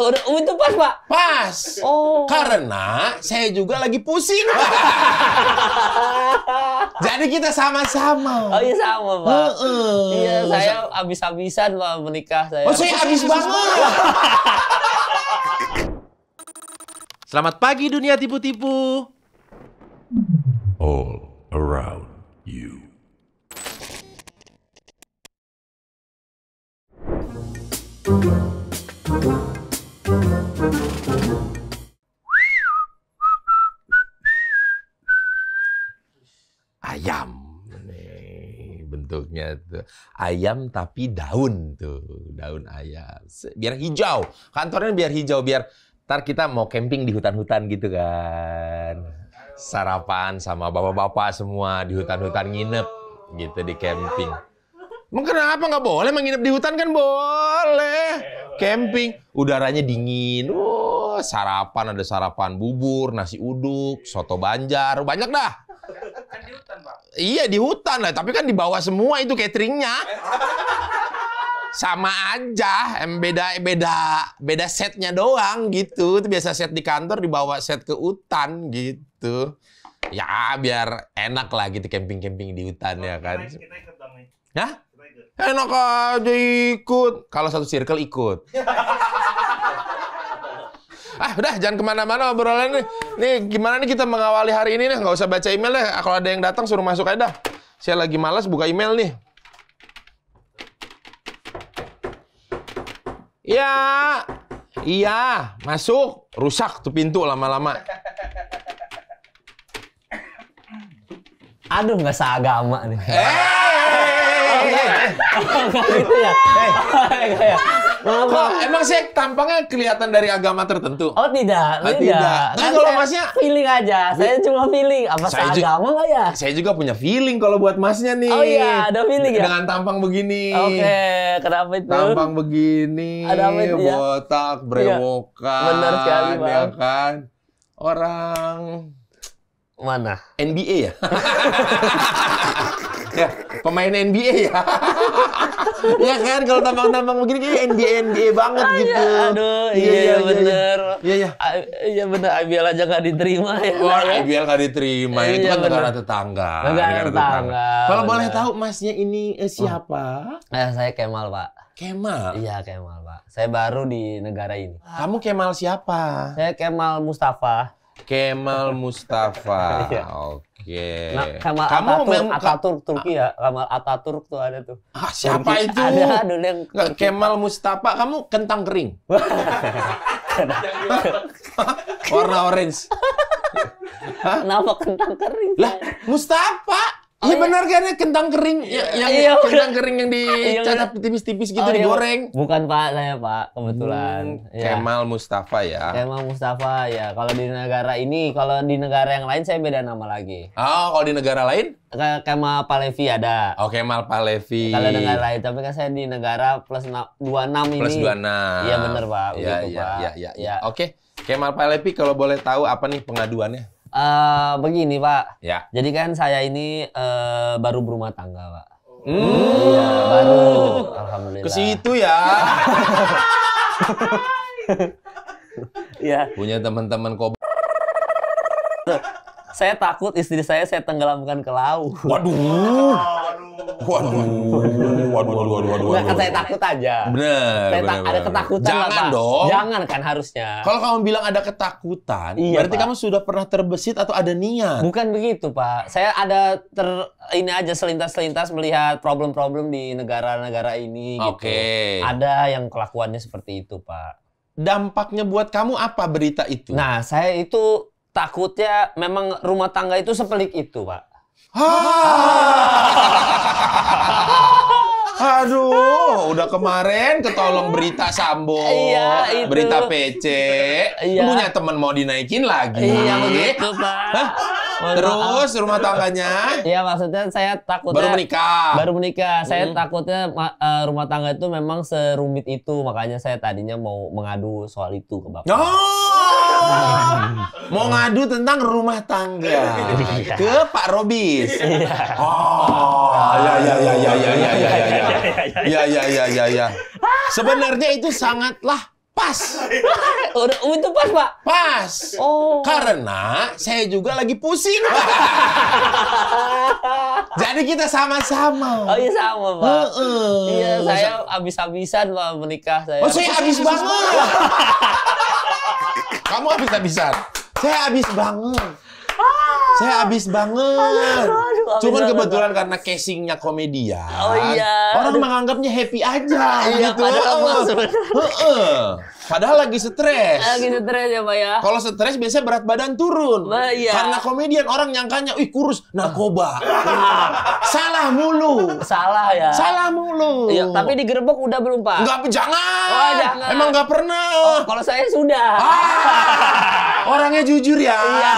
Udah, itu pas, Pak? Pas. Oh. Karena saya juga lagi pusing, Pak. Jadi kita sama-sama. Oh iya sama, Pak. Uh -uh. Iya, saya abis-abisan Pak, menikah saya. Oh, saya abis banget. Selamat pagi dunia tipu-tipu. All around thank you bentuknya itu. Ayam tapi daun tuh, daun ayam. Biar hijau. Kantornya biar hijau, biar ntar kita mau camping di hutan-hutan gitu kan. Sarapan sama bapak-bapak semua di hutan-hutan nginep gitu di camping. mungkin kenapa nggak boleh menginap di hutan kan boleh. Camping, udaranya dingin sarapan ada sarapan bubur, nasi uduk, soto Banjar, banyak dah. Kan di Iya, di hutan lah, tapi kan dibawa semua itu cateringnya. Sama aja, em beda beda beda setnya doang gitu. Itu biasa set di kantor dibawa set ke hutan gitu. Ya, biar enak lah gitu camping-camping di hutan oh, ya kan. Kita ikut dong nih. Hah? Enak aja ikut. Kalau satu circle ikut ah udah jangan kemana-mana obrolan nih. Nih gimana nih kita mengawali hari ini nih? Nggak usah baca email deh. Ya. Kalau ada yang datang suruh masuk aja dah. Saya lagi malas buka email nih. Iya, iya, masuk. Rusak tuh pintu lama-lama. Aduh, nggak seagama nih. Eh! ya. Kok emang sih tampangnya kelihatan dari agama tertentu? Oh tidak, oh, tidak. tidak. Kan kalau masnya feeling aja. Saya cuma feeling. Apa saya agama lah ya? Saya juga punya feeling kalau buat masnya nih. Oh iya, ada feeling ya. Dengan tampang begini. Oke, okay. kenapa itu? Tampang begini. Ada apa itu ya? Botak, brewokan. Iya. Benar sekali, ya Bang. Ya kan? Orang mana? NBA ya? ya, pemain NBA ya. ya kan kalau tampang-tampang begini kayak NBA NBA banget gitu. Aduh, iya iya iya, iya, iya, iya bener. Iya iya. Iya bener IBL aja gak diterima ya. Wah, IBL gak diterima. Ya, Itu kan negara tetangga. Negara tetangga. Kalau boleh tahu masnya ini eh, siapa? Hmm. Eh, saya Kemal, Pak. Kemal? Iya Kemal pak. Saya baru di negara ini. Ah. Kamu Kemal siapa? Saya Kemal Mustafa. Kemal Mustafa. Oke. Yeah. Nah, Kemal Kamu Ataturk, mem- Ataturk Turki ya. Kemal atatur tuh ada tuh. Ah, siapa Turki. itu? Ada dulu yang Turki. Kemal Mustafa, kamu kentang kering. Warna orange. Kenapa kentang kering? Lah, Mustafa. Oh, iya benar kan ya kentang kering ya, iya. yang iya, kentang kering yang dicacap iya, tipis-tipis gitu oh, iya. digoreng. Bukan Pak saya Pak kebetulan. Hmm, ya. Kemal Mustafa ya. Kemal Mustafa ya. Kalau di negara ini kalau di negara yang lain saya beda nama lagi. Oh kalau di negara lain? Ke Kemal Palevi ada. Oh Kemal Palevi. Kalau negara lain tapi kan saya di negara plus 26 ini. Plus dua enam. Iya benar Pak. Iya, iya iya iya. Oke Kemal Palevi kalau boleh tahu apa nih pengaduannya? Uh, begini Pak, ya. jadi kan saya ini uh, baru berumah tangga Pak. Hmm. Iya, baru. Alhamdulillah. Ke ya. Iya. Punya teman-teman kok saya takut istri saya saya tenggelamkan ke laut. Waduh. Waduh. Waduh. Waduh. Waduh. Waduh. Kan waduh. Nggak, saya takut aja. Benar. Saya tak ada ketakutan. Jangan lah, dong. Jangan kan harusnya. Kalau kamu bilang ada ketakutan, iya, berarti Pak. kamu sudah pernah terbesit atau ada niat. Bukan begitu Pak. Saya ada ter ini aja selintas-selintas melihat problem-problem di negara-negara ini. Gitu. Oke. Okay. Gitu. Ada yang kelakuannya seperti itu Pak. Dampaknya buat kamu apa berita itu? Nah, saya itu Takutnya memang rumah tangga itu sepelik itu, Pak. Ah. Aduh, udah kemarin ketolong berita Sambo, iya, itu. berita PC, iya. punya temen mau dinaikin lagi. Iya, begitu, Pak. Hah? Terus rumah tangganya? Iya maksudnya saya takut. baru menikah. Baru menikah. Hmm. Saya takutnya eh, rumah tangga itu memang serumit itu makanya saya tadinya mau mengadu soal itu ke bapak. No! Oh, Mau ngadu tentang rumah tangga iya. ke Pak Robis. Iya. Oh, ya ya ya ya ya ya ya ya ya iya, ya ya ya ya ya. Sebenarnya itu sangatlah pas. Oh, udah, oh, itu pas, Pak. Pas. Oh. Karena saya juga lagi pusing, Jadi kita sama-sama. Oh iya sama, Pak. Iya, saya habis-habisan Pak menikah saya. Oh, saya habis banget. Kamu habis-habisan. Saya habis banget. Saya habis banget. Aduh, aduh, aduh, Cuman aduh, kebetulan aduh. karena casingnya komedian. Oh iya. Orang aduh. menganggapnya happy aja iya, gitu. Padahal, uh, padahal lagi stres. Lagi stres ya, Pak ya. Kalau stres biasanya berat badan turun. Bah, iya. Karena komedian orang nyangkanya, "Ih, kurus, narkoba." Salah mulu. Salah ya. Salah mulu. Iya, tapi digerebek udah belum, Pak? Enggak, jangan. Oh, jangan. Emang enggak pernah. Oh, kalau saya sudah. Ah, orangnya jujur ya. Iya.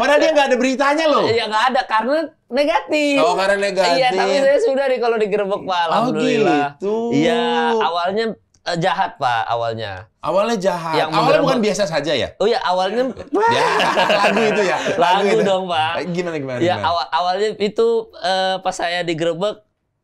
Padahal dia nggak ada berita Tanya loh. Iya nggak ada karena negatif. Oh karena negatif. Iya tapi saya sudah nih kalau digerebek pak. Oh, Alhamdulillah. Oh gitu. Iya awalnya eh, jahat pak awalnya. Awalnya jahat. Yang awalnya bukan biasa saja ya? Oh iya awalnya. ya, lagu itu ya. Lagu, lagu itu. Ya? dong pak. Eh, gimana gimana. Ya iya, Awal, awalnya itu uh, pas saya digerebek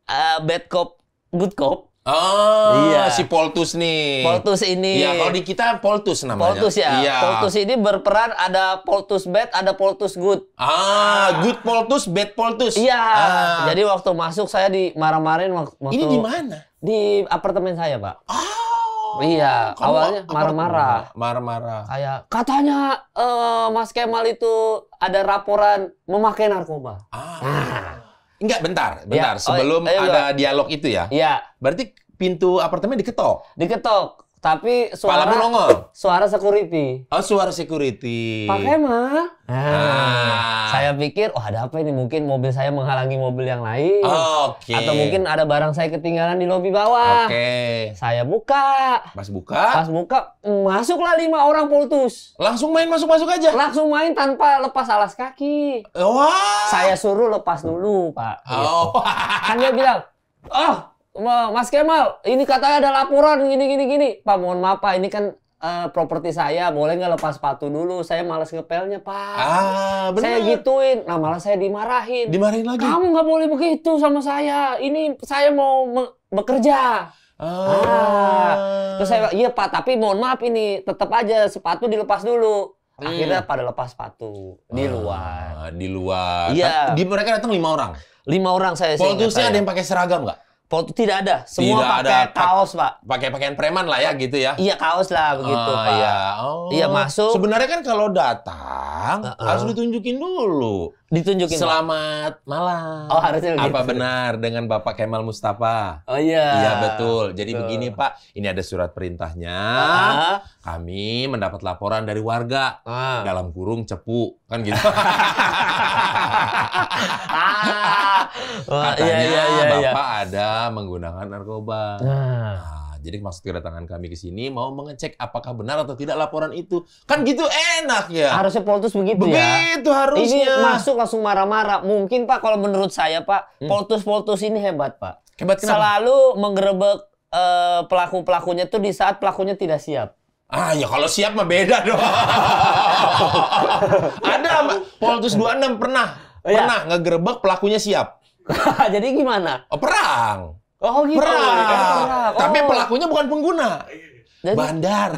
uh, bad cop good cop. Oh, iya. si Poltus nih. Poltus ini. Ya, kalau di kita Poltus namanya. Poltus ya. Iya. Poltus ini berperan ada Poltus bad, ada Poltus good. Ah, good Poltus, bad Poltus. Iya. Ah. Jadi waktu masuk saya di marah marahin waktu Ini di mana? Di apartemen saya, Pak. Oh. Iya, Kamu awalnya marah-marah. Marah-marah. Kayak katanya uh, Mas Kemal itu ada laporan memakai narkoba. Ah. Nah. Enggak, bentar, ya, bentar. Ya, Sebelum ada dialog itu ya. Iya. Berarti pintu apartemen diketok. Diketok. Tapi suara Suara security. Oh, suara security. Pakai mah. Nah, Saya pikir, oh, ada apa ini? Mungkin mobil saya menghalangi mobil yang lain. Oke. Okay. Atau mungkin ada barang saya ketinggalan di lobi bawah. Oke. Okay. Saya buka. Pas buka. Pas buka, mm, masuklah lima orang pultus. Langsung main masuk-masuk aja. Langsung main tanpa lepas alas kaki. Wah. Saya suruh lepas dulu, Pak. Oh. Gitu. Kan dia bilang, "Oh, Mas Kemal, ini katanya ada laporan gini gini gini. Pak, mohon maaf Pak, ini kan uh, properti saya boleh nggak lepas sepatu dulu saya malas ngepelnya pak ah, benar. saya gituin nah malah saya dimarahin dimarahin lagi kamu nggak boleh begitu sama saya ini saya mau bekerja ah. ah. terus saya iya pak tapi mohon maaf ini tetap aja sepatu dilepas dulu iya. akhirnya hmm. pada lepas sepatu di ah, luar di luar iya di mereka datang lima orang lima orang saya Poltusnya ada ya. yang pakai seragam nggak Foto tidak ada, semua tidak pakai ada. kaos pak. Pakai pakaian preman lah ya gitu ya. Iya kaos lah begitu uh, pak. Iya. iya oh. iya masuk. Sebenarnya kan kalau datang uh -uh. harus ditunjukin dulu. Ditunjukin. Selamat pak. malam. Oh harusnya begitu. Apa benar dengan Bapak Kemal Mustafa? Oh iya. Iya betul. Jadi betul. begini pak, ini ada surat perintahnya. Uh -huh. Kami mendapat laporan dari warga uh. dalam kurung cepu kan gitu. Ah. Iya, Katanya iya, iya, iya, Bapak ada menggunakan narkoba. Nah. nah. jadi maksud kedatangan kami ke sini mau mengecek apakah benar atau tidak laporan itu. Kan gitu enak ya. Harusnya Poltus begitu, begitu ya. Begitu harusnya. Ini masuk langsung marah-marah. Mungkin Pak kalau menurut saya Pak, hmm. Poltus-Poltus ini hebat Pak. Hebat kenapa? Selalu menggerebek uh, pelaku-pelakunya tuh di saat pelakunya tidak siap. Ah ya kalau siap mah beda dong. Ada Poltus 26 pernah oh, iya. pernah ya? ngegerebek pelakunya siap. Jadi gimana? Oh, perang. Oh gitu. Perang. Oh, iya, perang. Oh. Tapi pelakunya bukan pengguna. Jadi... Bandar.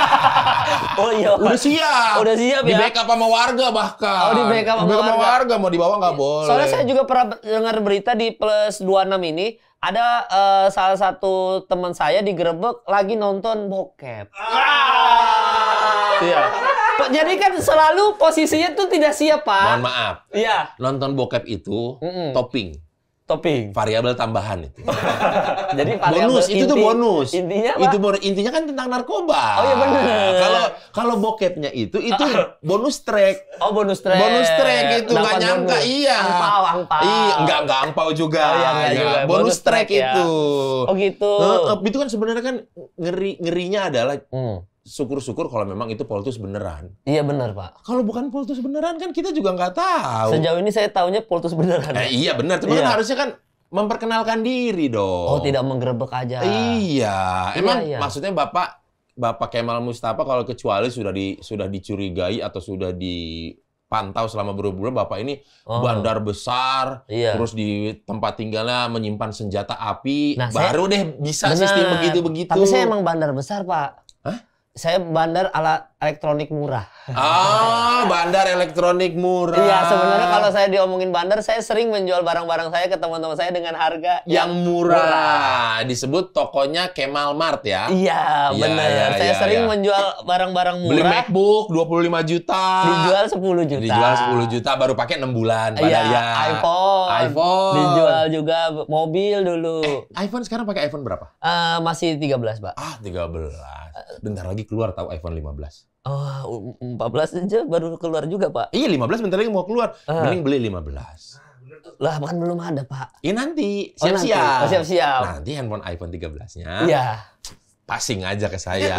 oh iya. Udah siap. Udah siap ya. Di backup sama warga bahkan. Oh di backup sama, warga. warga. Mau dibawa nggak iya. boleh. Soalnya saya juga pernah dengar berita di plus 26 ini ada uh, salah satu teman saya digerebek lagi nonton bokep. Ah. Iya. Jadi kan selalu posisinya tuh tidak siap, Pak. Mohon maaf. Iya. Nonton bokep itu Mm-mm. topping. Topping. Variabel tambahan itu. Jadi bonus inti, itu tuh bonus. Intinya apa? Itu bonus intinya kan tentang narkoba. Oh iya benar. Kalau kalau bokepnya itu itu bonus track. Oh bonus track. Bonus track itu nggak nyangka iya. Angpau angpau. Iya nggak nggak angpau juga. Oh, iya, iya, iya. iya. Bonus, bonus track, track ya. itu. Oh gitu. Nah, itu kan sebenarnya kan ngeri ngerinya adalah hmm syukur-syukur kalau memang itu Poltus beneran. Iya benar pak. Kalau bukan Poltus beneran kan kita juga nggak tahu. Sejauh ini saya tahunya Poltus beneran. Eh, iya benar, cuma kan iya. kan harusnya kan memperkenalkan diri dong. Oh tidak menggerebek aja. Iya, iya emang iya, iya. maksudnya bapak bapak Kemal Mustafa kalau kecuali sudah di sudah dicurigai atau sudah di pantau selama berbulan bapak ini oh. bandar besar iya. terus di tempat tinggalnya menyimpan senjata api nah, baru saya, deh bisa bener. sistem begitu begitu tapi saya emang bandar besar pak saya bandar alat elektronik murah. Ah, bandar elektronik murah. Iya, sebenarnya kalau saya diomongin bandar, saya sering menjual barang-barang saya ke teman-teman saya dengan harga yang, yang murah. murah. Disebut tokonya Kemal Mart ya. Iya, ya, benar. Ya, saya ya, sering ya. menjual barang-barang murah. Beli MacBook 25 juta. Dijual 10 juta. Dijual 10 juta baru pakai 6 bulan Iya, ya. iPhone. iPhone. Dijual juga mobil dulu. Eh, iPhone sekarang pakai iPhone berapa? Uh, masih 13, Pak. Ah, 13 bentar lagi keluar tahu iPhone 15. Oh, 14 aja baru keluar juga, Pak. Iya, 15 bentar lagi mau keluar. Uh. Mending beli 15. Lah kan belum ada, Pak. Ya nanti, oh, siap-siap. Oh, siap-siap. Nanti. handphone iPhone 13-nya. Iya passing aja ke saya.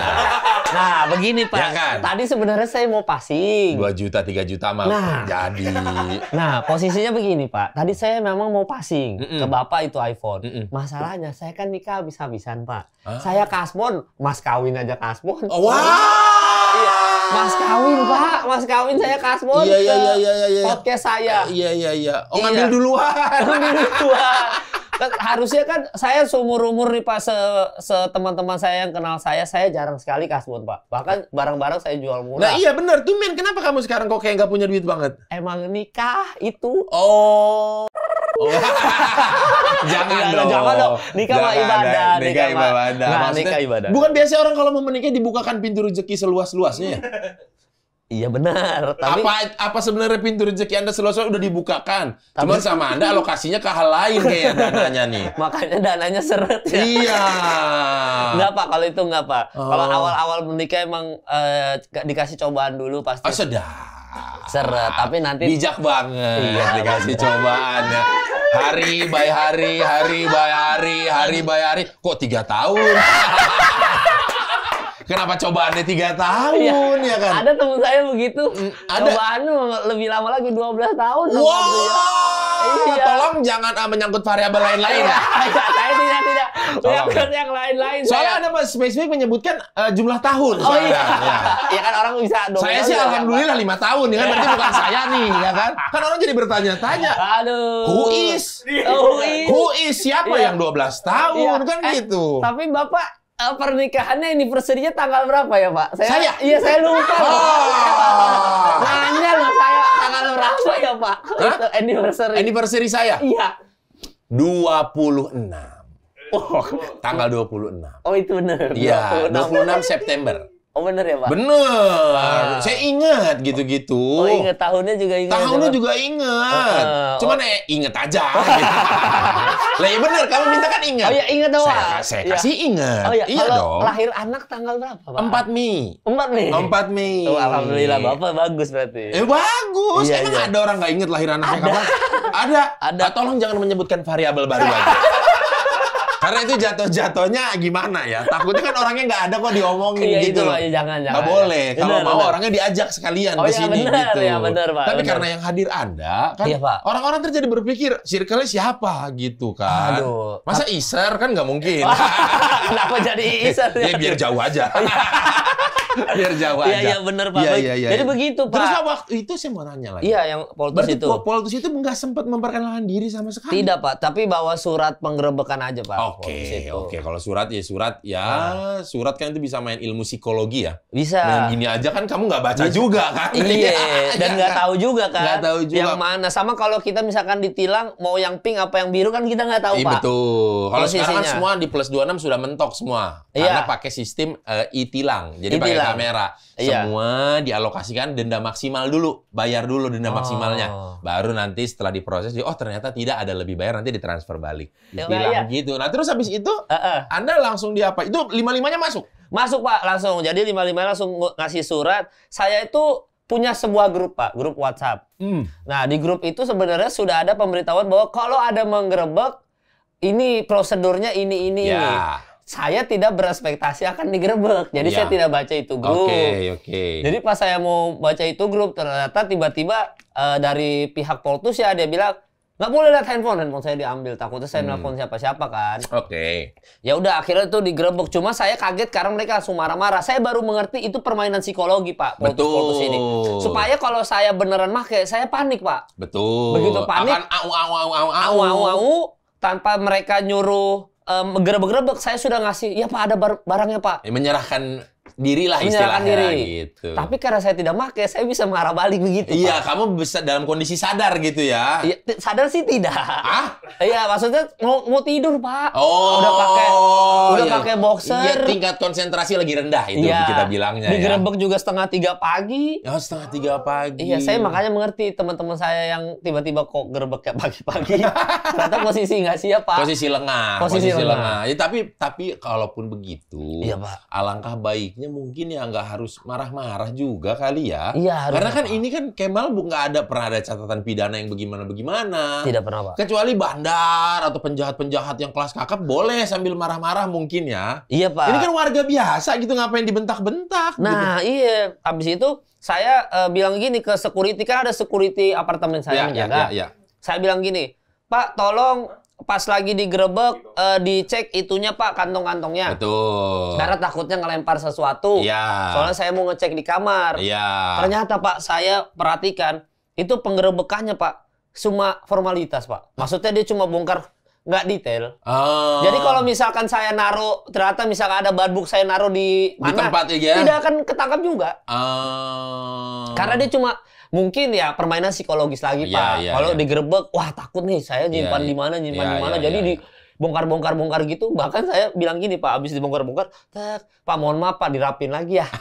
Nah, begini Pak. Ya kan? Tadi sebenarnya saya mau passing. 2 juta, 3 juta mah nah. jadi. Nah, posisinya begini Pak. Tadi saya memang mau passing mm -mm. ke Bapak itu iPhone. Mm -mm. Masalahnya saya kan nikah habis-habisan Pak. Huh? Saya kasbon, mas kawin aja kasbon. Oh, wow! Mas kawin pak, mas kawin saya kasbon iya, iya, iya, iya, iya. podcast saya. Iya iya iya. Oh ngambil duluan. ngambil duluan harusnya kan saya seumur umur nih pak se, teman-teman saya yang kenal saya saya jarang sekali kasbon pak bahkan barang-barang saya jual murah nah iya benar tuh men kenapa kamu sekarang kok kayak nggak punya duit banget emang nikah itu oh, oh. jangan dong. Jangan eh, Nikah mah ibadah. Nikah ibadah. nikah ibadah. Bukan biasa orang kalau mau menikah dibukakan pintu rezeki seluas-luasnya ya? Iya benar. Tapi apa apa sebenarnya pintu rezeki Anda selesai udah dibukakan. Tapi, Cuman sama Anda alokasinya ke hal lain kayak dananya nih. Makanya dananya seret ya. Iya. enggak Pak, kalau itu enggak Pak. Oh. Kalau awal-awal menikah emang eh, dikasih cobaan dulu pasti. Oh, sudah. Seret, tapi nanti bijak banget iya, dikasih cobaan cobaannya. Hari by hari, hari by hari, hari by hari. Kok tiga tahun? Kenapa cobaannya tiga tahun ya, ya kan? Ada teman saya begitu. Mm, ada. Cobaannya lebih lama lagi 12 tahun. Wow. Ya. Iya. Tolong jangan uh, menyangkut variabel lain-lain. ya. Iya, saya tidak tidak. Menyangkut ya. yang lain-lain. Soalnya saya. ada mas spesifik menyebutkan uh, jumlah tahun. Oh iya. Ya. ya kan orang bisa. dong. Saya sih alhamdulillah lima tahun ya kan berarti bukan saya nih ya kan? Kan orang jadi bertanya-tanya. Aduh. Who is? Oh, who is? Who is siapa iya. yang 12 tahun iya. kan eh, gitu? Tapi bapak Uh, pernikahannya anniversary-nya tanggal berapa ya, Pak? Saya, saya? Iya, saya lupa. Oh. Pak. Ah. Nanya loh saya tanggal berapa ya, Pak? Hah? Untuk anniversary. Anniversary saya? Iya. 26. Oh. Tanggal 26. Oh, itu benar. Iya, 26. 26 September. Oh bener ya Pak? Bener. Ah. Saya ingat gitu-gitu. Oh ingat tahunnya juga ingat. Ya, tahunnya juga ingat. Uh, uh, Cuman oh. eh ingat aja. lah ya bener kamu minta kan ingat. Oh ya ingat dong. Saya, saya iya. kasih ingat. Oh ya. Iya Kalau dong. lahir anak tanggal berapa Pak? 4 Mei. empat Mei. 4 Mei. Oh, alhamdulillah Bapak bagus berarti. Eh bagus. Iya, Emang iya. ada orang nggak ingat lahir anaknya kapan? Ada. Ada. Ah, tolong jangan menyebutkan variabel baru lagi. Karena itu jatuh-jatuhnya gimana ya? Takutnya kan orangnya nggak ada kok diomongin iya, gitu loh. Iya, jangan, jangan. Gak boleh. Kalau mau orangnya diajak sekalian oh, ke iya, sini bener, gitu. ya bener, Pak. Tapi bener. karena yang hadir Anda kan iya, Pak. orang-orang terjadi berpikir circle siapa gitu kan. Aduh. Masa Iser kan nggak mungkin. Kenapa jadi Iser? Ya, ya biar jauh aja. Iya. Biar jawa iya, aja. Iya, iya benar Pak. Iya, iya, ya, Jadi ya. begitu Pak. Terus waktu itu saya mau nanya lagi. Iya, yang Poltus Berarti itu. Poltus itu nggak sempat memperkenalkan diri sama sekali. Tidak Pak, tapi bawa surat penggerebekan aja Pak. Oke, oke. Kalau surat ya surat ya nah. surat kan itu bisa main ilmu psikologi ya. Bisa. Nah, gini aja kan kamu nggak baca bisa. juga kan. Iya, iya dan nggak kan? tahu juga kan. Nggak tahu juga. Yang mana sama kalau kita misalkan ditilang mau yang pink apa yang biru kan kita nggak tahu Iya Pak. Betul. Kalau sekarang kan semua di plus 26 sudah mentok semua. Iya. Karena pakai sistem uh, e-tilang. Jadi e pakai kamera. Iya. Semua dialokasikan denda maksimal dulu, bayar dulu denda oh. maksimalnya. Baru nanti setelah diproses, oh ternyata tidak ada lebih bayar nanti ditransfer balik. Iya. Bilang ya, gitu. Nah terus habis itu, uh -uh. Anda langsung di apa? Itu lima limanya masuk? Masuk pak langsung. Jadi lima lima langsung ngasih surat. Saya itu punya sebuah grup pak, grup WhatsApp. Hmm. Nah di grup itu sebenarnya sudah ada pemberitahuan bahwa kalau ada menggerebek ini prosedurnya ini ini ya. ini saya tidak berespektasi akan digerebek. Jadi ya. saya iya. tidak baca itu grup. Oke, okay, oke. Okay. Jadi pas saya mau baca itu grup ternyata tiba-tiba uh, dari pihak Poltus ya dia bilang nggak boleh lihat handphone handphone saya diambil takutnya saya hmm. nelfon siapa-siapa kan oke okay. ya udah akhirnya itu digerebek cuma saya kaget karena mereka langsung marah-marah saya baru mengerti itu permainan psikologi pak poltus betul poltus ini supaya kalau saya beneran make saya panik pak betul begitu panik akan au au au au au au, au, au tanpa mereka nyuruh um, gerebek-gerebek saya sudah ngasih ya pak ada bar barangnya pak ya, menyerahkan diri lah istilahnya diri. gitu. Tapi karena saya tidak make, saya bisa marah balik begitu. Iya, Pak. kamu bisa dalam kondisi sadar gitu ya. ya sadar sih tidak. Ah? Iya, maksudnya mau, mau tidur, Pak. Oh. Udah pakai iya. udah iya. pakai boxer. Iya, tingkat konsentrasi lagi rendah itu iya. kita bilangnya Digerebek ya. juga setengah tiga pagi. Oh, setengah tiga pagi. Iya, saya makanya mengerti teman-teman saya yang tiba-tiba kok kayak pagi-pagi. Ternyata posisi nggak siap, Pak. Posisi lengah. Posisi, posisi lengah. lengah. Ya, tapi tapi kalaupun begitu, iya, Pak. alangkah baiknya mungkin ya nggak harus marah-marah juga kali ya. Iya harus. Karena kan ini kan Kemal bu nggak ada pernah ada catatan pidana yang bagaimana bagaimana. Tidak pernah pak. Kecuali bandar atau penjahat-penjahat yang kelas kakap boleh sambil marah-marah mungkin ya. Iya pak. Ini kan warga biasa gitu ngapain dibentak-bentak. Gitu. Nah gitu. iya abis itu saya uh, bilang gini ke security kan ada security apartemen saya ya, menjaga. Ya, ya, ya. Saya bilang gini, Pak tolong pas lagi digerebek uh, dicek itunya Pak kantong-kantongnya. Betul. Karena takutnya ngelempar sesuatu. Iya. Soalnya saya mau ngecek di kamar. Iya. Ternyata Pak saya perhatikan itu penggerebekannya Pak cuma formalitas Pak. Maksudnya dia cuma bongkar nggak detail. Oh. Jadi kalau misalkan saya naruh ternyata misalkan ada badbuk saya naruh di mana? Di tempat gitu ya. Tidak akan ketangkap juga. Oh. Karena dia cuma mungkin ya permainan psikologis lagi ya, Pak. Ya, Kalau ya. digerebek, wah takut nih saya iya, nyimpan ya, di mana, iya, nyimpan ya, di iya, mana. Ya, Jadi ya. di bongkar-bongkar-bongkar gitu. Bahkan saya bilang gini Pak, abis dibongkar-bongkar, tak Pak mohon maaf Pak dirapin lagi ya.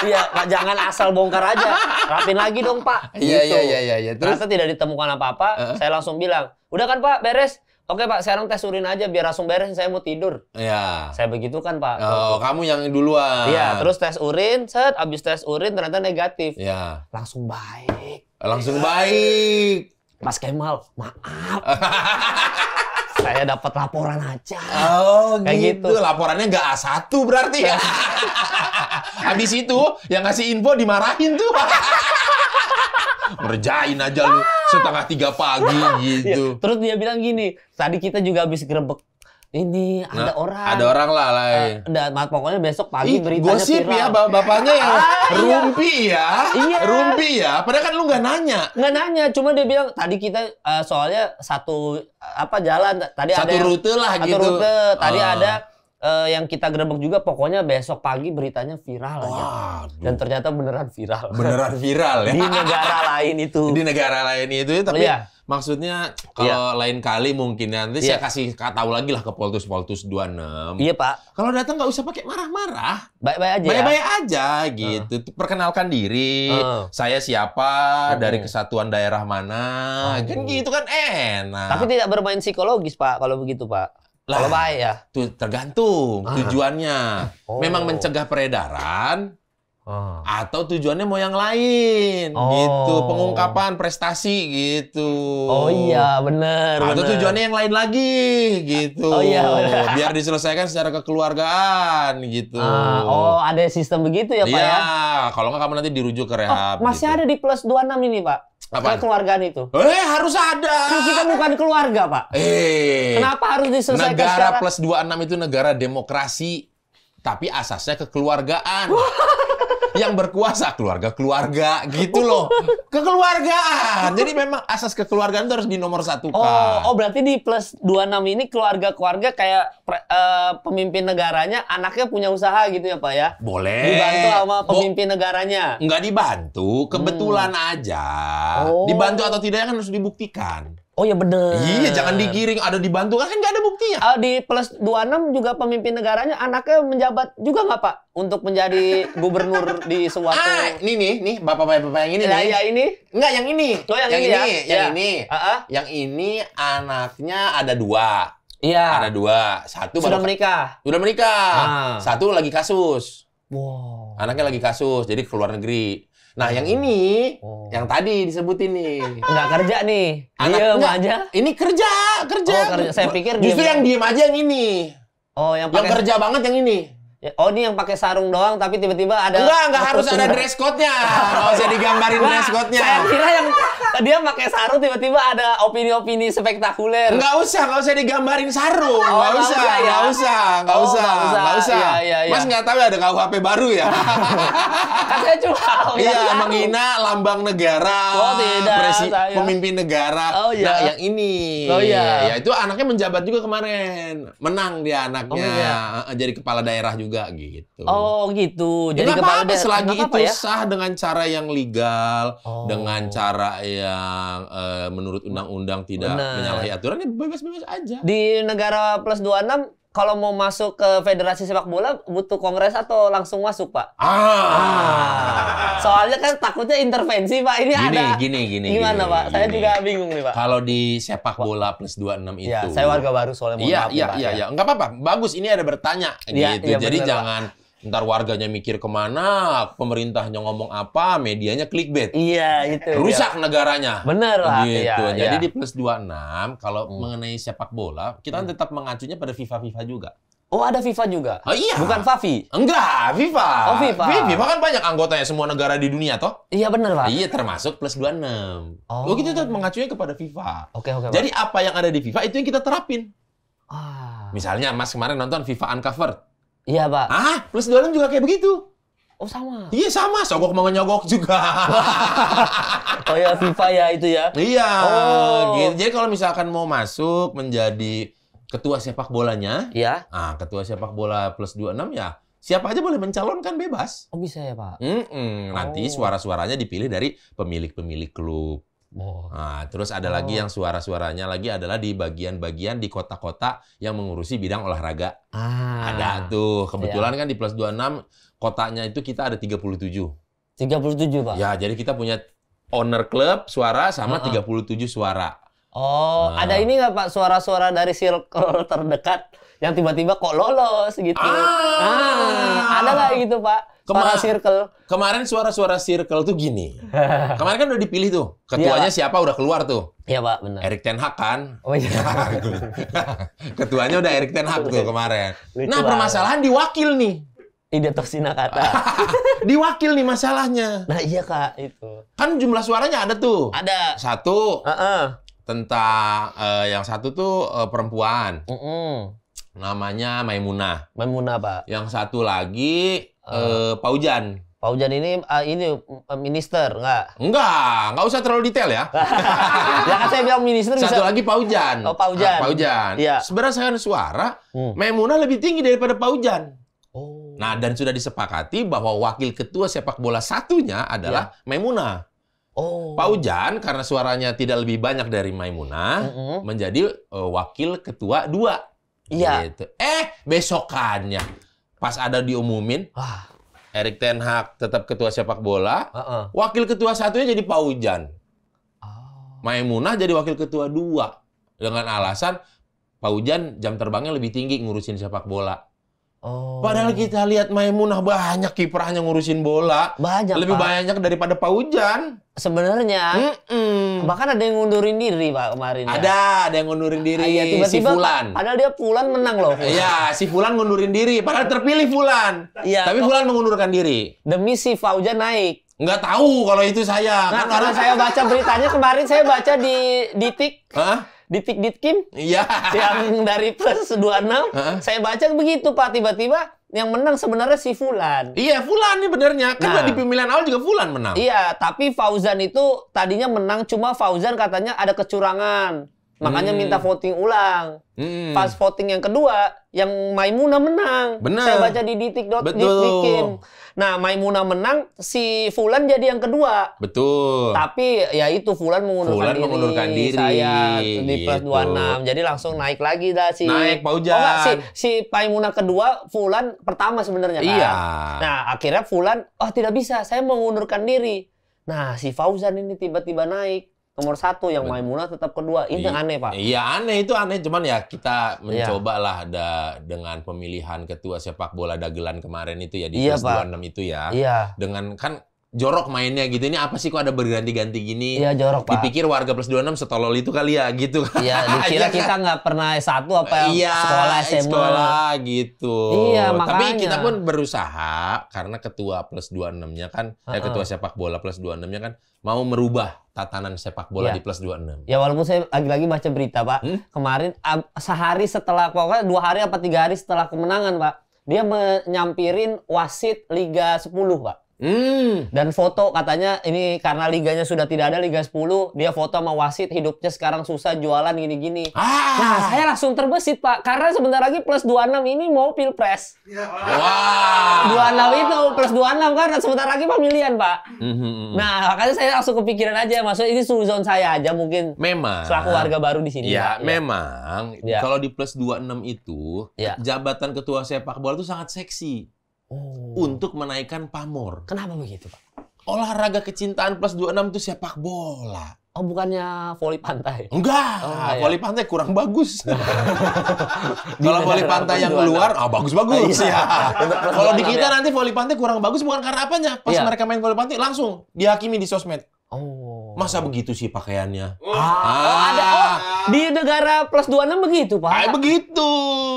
Iya Pak jangan asal bongkar aja, rapin lagi dong Pak. Iya gitu. iya iya iya. Terus tidak ditemukan apa-apa, uh -huh. saya langsung bilang, udah kan Pak beres. Oke Pak, sekarang tes urin aja biar langsung beres, saya mau tidur. Iya. Saya begitu kan Pak. Oh, gitu. kamu yang duluan. Iya, terus tes urin, set, abis tes urin ternyata negatif. Iya. Langsung baik. Langsung ya. baik. Mas Kemal, maaf. saya dapat laporan aja. Oh, Kayak gitu. gitu. Laporannya nggak A1 berarti ya. Habis itu yang ngasih info dimarahin tuh. Ngerjain aja lu setengah tiga pagi iya. gitu. Terus dia bilang gini, tadi kita juga habis grebek ini nah, ada orang ada orang lah lain uh, nah, pokoknya besok pagi Ih, beritanya gosip viral. ya bapaknya yang ah, iya. rumpi ya iya. rumpi ya padahal kan lu nggak nanya nggak nanya cuma dia bilang tadi kita uh, soalnya satu apa jalan tadi satu ada rute lah satu gitu. rute tadi uh. ada uh, yang kita grebek juga pokoknya besok pagi beritanya viral aja. Dan ternyata beneran viral. Beneran viral ya. Di negara lain itu. Di negara lain itu ya, tapi oh, iya. maksudnya iya. kalau iya. lain kali mungkin ya, nanti iya. saya kasih tahu lagi lah ke Poltus Poltus 26. Iya, Pak. Kalau datang nggak usah pakai marah-marah. Baik-baik aja. Ya. Baik-baik ya? aja gitu. Uh. Perkenalkan diri, uh. saya siapa, uh. dari kesatuan daerah mana. Uh. Kan gitu kan enak. Tapi tidak bermain psikologis, Pak, kalau begitu, Pak. Lah, kalau bahaya. tergantung ah. tujuannya. Oh. Memang mencegah peredaran Oh. Atau tujuannya mau yang lain, gitu. oh. gitu. Pengungkapan prestasi, gitu. Oh iya, bener. Atau bener. tujuannya yang lain lagi, gitu. Oh iya, bener. Biar diselesaikan secara kekeluargaan, gitu. Ah, oh, ada sistem begitu ya, Pak iya, ya? kalau nggak kamu nanti dirujuk ke rehab. Oh, masih gitu. ada di plus 26 ini, Pak. Apa? Kekeluargaan itu. Eh, harus ada. Kan kita bukan keluarga, Pak. Eh. Kenapa harus diselesaikan negara secara... Negara plus 26 itu negara demokrasi, tapi asasnya kekeluargaan yang berkuasa keluarga-keluarga gitu loh. Kekeluargaan. Jadi memang asas kekeluargaan itu harus di nomor satu Oh, oh berarti di plus 26 ini keluarga-keluarga kayak pre, uh, pemimpin negaranya anaknya punya usaha gitu ya, Pak ya? Boleh. Dibantu sama oh, pemimpin Bo negaranya. nggak dibantu, kebetulan hmm. aja. Oh. Dibantu atau tidak kan harus dibuktikan. Oh ya bener. Iya, jangan digiring. Ada dibantu kan nggak ada buktinya. Uh, di plus 26 juga pemimpin negaranya anaknya menjabat juga nggak Pak untuk menjadi gubernur di suatu. Ah, ini nih, nih bapak-bapak yang ini ya, nih. Ya ini. nggak yang ini. Oh, yang, yang ini, ya? ini ya. yang ya. ini. Uh -huh. Yang ini anaknya ada dua. Iya. Ada dua. Satu sudah baru menikah. Sudah menikah. Ah. Satu lagi kasus. Wow. Anaknya lagi kasus, jadi ke luar negeri. Nah, yang ini, oh. yang tadi disebut ini Nggak kerja nih. Anak diem enggak, aja. Ini kerja, kerja. Oh, kerja. Saya pikir Justru diem. yang diem aja yang ini. Oh, yang, pakai... yang kerja banget yang ini. Ya, oh ini yang pakai sarung doang tapi tiba-tiba ada Enggak, enggak harus ada dress code-nya. Enggak usah digambarin nah, dress code-nya. Saya kira yang dia pakai sarung tiba-tiba ada opini-opini spektakuler. Enggak usah, enggak usah digambarin sarung. Oh, enggak oh, usah, ya. enggak ya? usah, enggak oh, usah. Enggak usah. Iya, iya, iya. Mas enggak tahu ada HP baru ya? kan saya cuma Iya, ya, menghina lambang negara. Oh, tidak. Presi, pemimpin negara. Oh, iya. Nah, yang ini. Oh iya. Ya, itu anaknya menjabat juga kemarin. Menang dia anaknya. Oh, iya. Jadi kepala daerah juga juga gitu. Oh gitu. Ya, Jadi Kenapa kepala apa selagi apa itu ya? sah dengan cara yang legal, oh. dengan cara yang uh, menurut undang-undang tidak Benar. menyalahi aturan ya bebas-bebas aja. Di negara plus 26 kalau mau masuk ke federasi sepak bola butuh kongres atau langsung masuk pak? Ah. ah. Soalnya kan takutnya intervensi pak. Ini gini, ada. Gini gini Gimana gini, pak? Gini. Saya juga bingung nih pak. Kalau di sepak bola plus 26 iya, itu. Ya, saya warga baru soalnya. mau Iya iya ya, iya ya. iya. Enggak apa-apa. Bagus ini ada bertanya ya, gitu. Ya, Jadi bener, jangan. Pak Ntar warganya mikir kemana, pemerintahnya ngomong apa, medianya clickbait. Iya, itu. Rusak iya. negaranya. Benar lah. Gitu. Iya, Jadi iya. di plus 26, kalau hmm. mengenai sepak bola, kita hmm. tetap mengacunya pada FIFA-FIFA juga. Oh ada FIFA juga? Oh iya. Bukan Fafi? Enggak, FIFA. Oh FIFA. FIFA kan banyak anggotanya semua negara di dunia toh? Iya benar Pak. Iya termasuk plus 26. Oh. Lo oh, kita tetap mengacunya kepada FIFA. Oke okay, oke. Jadi Pak. apa yang ada di FIFA itu yang kita terapin. Ah. Misalnya Mas kemarin nonton FIFA Uncovered. Iya, Pak. Ah, plus enam juga kayak begitu. Oh sama. Iya sama, sogok mau nyogok juga. oh ya FIFA ya itu ya. Iya. Oh. Gitu. Jadi kalau misalkan mau masuk menjadi ketua sepak bolanya, iya. Ah, ketua sepak bola plus 26 ya. Siapa aja boleh mencalonkan bebas. Oh bisa ya Pak. Mm -mm. Nanti oh. suara-suaranya dipilih dari pemilik-pemilik klub. Oh. Nah, terus ada oh. lagi yang suara-suaranya lagi adalah di bagian-bagian di kota-kota yang mengurusi bidang olahraga. Ah. Ada tuh. Kebetulan ya. kan di plus 26 kotanya itu kita ada 37. 37, Pak. Ya, jadi kita punya owner club suara sama uh -uh. 37 suara. Oh, nah. ada ini nggak Pak suara-suara dari circle terdekat? yang tiba-tiba kok lolos gitu. Ah, ah ada nggak gitu pak? Kemar circle. Kemarin suara-suara circle tuh gini. Kemarin kan udah dipilih tuh, iya, ketuanya ya, siapa udah keluar tuh. Iya pak, benar. Erik Ten Hag kan. Oh iya. ketuanya udah Erik Ten Hag tuh kemarin. Lucu nah permasalahan di wakil nih. Ide Tosina kata. diwakil nih masalahnya. Nah iya kak itu. Kan jumlah suaranya ada tuh. Ada. Satu. Uh -uh. Tentang uh, yang satu tuh uh, perempuan. Uh -uh. Namanya Maimunah. Maimunah, Pak. Yang satu lagi uh, eh, Pak Ujan ini uh, ini eh, minister enggak? Enggak, enggak usah terlalu detail ya. ya kan saya bilang minister Satu bisa... lagi Ujan. Oh, Pak ah, Pak Ujan. Ya. Sebenarnya suara hmm. Maimunah lebih tinggi daripada Pak Ujan. Oh. Nah, dan sudah disepakati bahwa wakil ketua sepak bola satunya adalah ya. Maimunah. Oh. Ujan karena suaranya tidak lebih banyak dari Maimunah mm -hmm. menjadi uh, wakil ketua dua. Iya. Gitu. Eh, besokannya pas ada diumumin, wah, Erik Ten Hag tetap ketua sepak bola, uh -uh. wakil ketua satunya jadi Pak Ujan. Oh. Maimunah jadi wakil ketua dua dengan alasan Pak Ujan jam terbangnya lebih tinggi ngurusin sepak bola. Oh. Padahal kita lihat Maimunah banyak kiprahnya ngurusin bola. Banyak. Lebih Pak. banyak daripada Pak Ujan. Sebenarnya. Mm-mm. Bahkan ada yang ngundurin diri Pak kemarin. Ya. Ada, ya. ada yang ngundurin diri. Iya, tiba-tiba, si Fulan. Padahal dia Fulan menang loh. Iya, si Fulan ngundurin diri. Padahal terpilih Fulan. Iya. Tapi Fulan mengundurkan diri. Demi si Pak Ujan naik. Nggak tahu kalau itu saya. Nah, kan karena, karena saya baca beritanya kemarin saya baca di di tik. Hah? di Kim, iya yang dari plus 26 uh saya baca begitu Pak tiba-tiba yang menang sebenarnya si Fulan. Iya, Fulan nih benernya. Kan nah, di pemilihan awal juga Fulan menang. Iya, tapi Fauzan itu tadinya menang cuma Fauzan katanya ada kecurangan. Makanya hmm. minta voting ulang. Hmm. Pas voting yang kedua, yang Maimuna menang. Bener. Saya baca di detik dot Betul. Kim. Nah, Maimuna menang, si Fulan jadi yang kedua. Betul. Tapi ya itu Fulan mengundurkan Fulan diri. mengundurkan diri. Saya di gitu. plus gitu. 26. Jadi langsung naik lagi dah si Naik Pak Ujang. Oh enggak, si si Maimuna kedua, Fulan pertama sebenarnya kan. Iya. Nah, akhirnya Fulan, oh tidak bisa, saya mengundurkan diri. Nah, si Fauzan ini tiba-tiba naik nomor satu yang Maimunah tetap kedua ini I, iya. aneh pak iya aneh itu aneh cuman ya kita iya. mencoba lah ada dengan pemilihan ketua sepak bola dagelan kemarin itu ya di iya, enam 26 itu ya iya. dengan kan jorok mainnya gitu ini apa sih kok ada berganti-ganti gini iya jorok pak dipikir warga plus dua enam setolol itu kali ya gitu kan. iya dikira iya, kita kan? nggak pernah satu apa yang iya, sekolah SMA sekolah gitu iya makanya tapi kita pun berusaha karena ketua plus dua enamnya kan uh -uh. Eh, ketua sepak bola plus dua enamnya kan mau merubah tatanan sepak bola ya. di plus 26. Ya walaupun saya lagi-lagi baca berita Pak, hmm? kemarin sehari setelah pokoknya dua hari apa tiga hari setelah kemenangan Pak, dia menyampirin wasit Liga 10 Pak. Hmm. Dan foto katanya ini karena liganya sudah tidak ada Liga 10, dia foto sama wasit hidupnya sekarang susah jualan gini-gini. Ah. Nah, saya langsung terbesit, Pak. Karena sebentar lagi plus 26 ini mau Pilpres. Ya. Wah. Dua enam itu plus 26 kan sebentar lagi pemilihan, Pak. Mm Nah, makanya saya langsung kepikiran aja, maksudnya ini suzon saya aja mungkin. Memang. Selaku warga baru di sini. Ya, ya. memang. Ya. Kalau di plus 26 itu, ya. jabatan ketua sepak bola itu sangat seksi oh. untuk menaikkan pamor. Kenapa begitu, Pak? Olahraga kecintaan plus 26 itu sepak bola. Oh, bukannya voli pantai? Enggak, oh, ya. voli pantai kurang bagus. Kalau voli pantai yang keluar, ah bagus-bagus iya. ya. Kalau di kita nanti voli pantai kurang bagus bukan karena apanya. Pas iya. mereka main voli pantai langsung dihakimi di sosmed. Oh. Masa begitu sih pakaiannya? Oh. Ah, oh, ah. ada oh, di negara plus 26 begitu, Pak. Kayak begitu.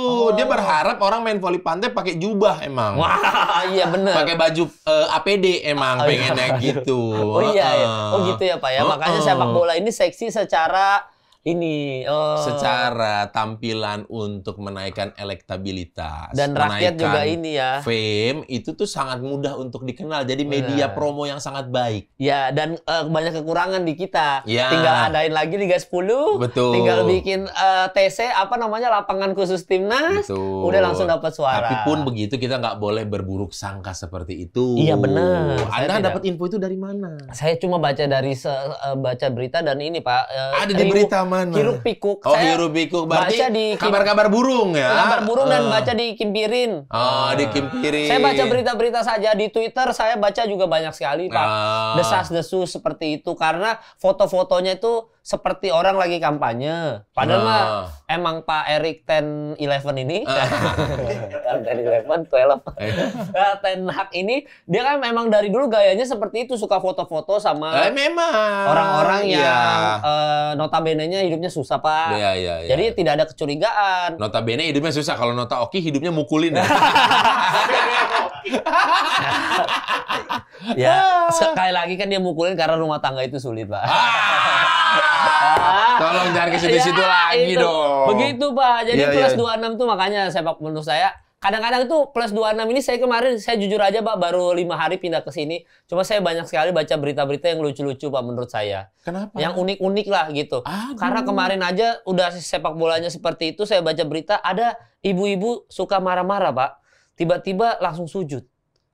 Oh. Dia berharap orang main voli pantai pakai jubah emang. Wah, iya benar. Pakai baju uh, eh, APD emang oh, pengennya iya. gitu. Oh iya, iya. Ah. Oh gitu ya, Pak ya. Uh, Makanya uh. sepak bola ini seksi secara ini oh. secara tampilan untuk menaikkan elektabilitas dan rakyat juga ini ya fame itu tuh sangat mudah untuk dikenal jadi media promo yang sangat baik ya dan uh, banyak kekurangan di kita ya. tinggal adain lagi Liga 10 betul tinggal bikin uh, eh, TC apa namanya lapangan khusus timnas betul. udah langsung dapat suara tapi pun begitu kita nggak boleh berburuk sangka seperti itu iya benar anda dapat info itu dari mana saya cuma baca dari se eh, baca berita dan ini pak ada di berita mana? Hiruk pikuk. Oh, pikuk. Berarti baca di kabar-kabar burung ya? Kabar burung dan eh. baca di Kimpirin. Oh, di Kimpirin. Saya baca berita-berita saja di Twitter, saya baca juga banyak sekali, Pak. Ah. Desas-desus seperti itu karena foto-fotonya itu seperti orang lagi kampanye. Padahal nah. mah ah. emang Pak Erik Ten Eleven ini, ah. kan Ten Eleven, Twelve, eh. nah, Ten hak ini dia kan memang dari dulu gayanya seperti itu suka foto-foto sama eh, memang orang-orang iya. yang ya. uh, notabene-nya hidupnya susah pak. Ya, ya, ya. Jadi tidak ada kecurigaan. Notabene hidupnya susah kalau nota Oki hidupnya mukulin. Ya. ya, sekali lagi kan dia mukulin karena rumah tangga itu sulit, Pak. Ah. Tolong jangan ke situ-situ ya, lagi itu. dong. Begitu, Pak. Jadi ya, plus ya. enam tuh makanya sepak menurut saya kadang-kadang itu plus dua enam ini saya kemarin saya jujur aja Pak baru lima hari pindah ke sini. Cuma saya banyak sekali baca berita-berita yang lucu-lucu Pak menurut saya. Kenapa? Yang unik-unik lah gitu. Aduh. Karena kemarin aja udah sepak bolanya seperti itu saya baca berita ada ibu-ibu suka marah-marah Pak tiba-tiba langsung sujud.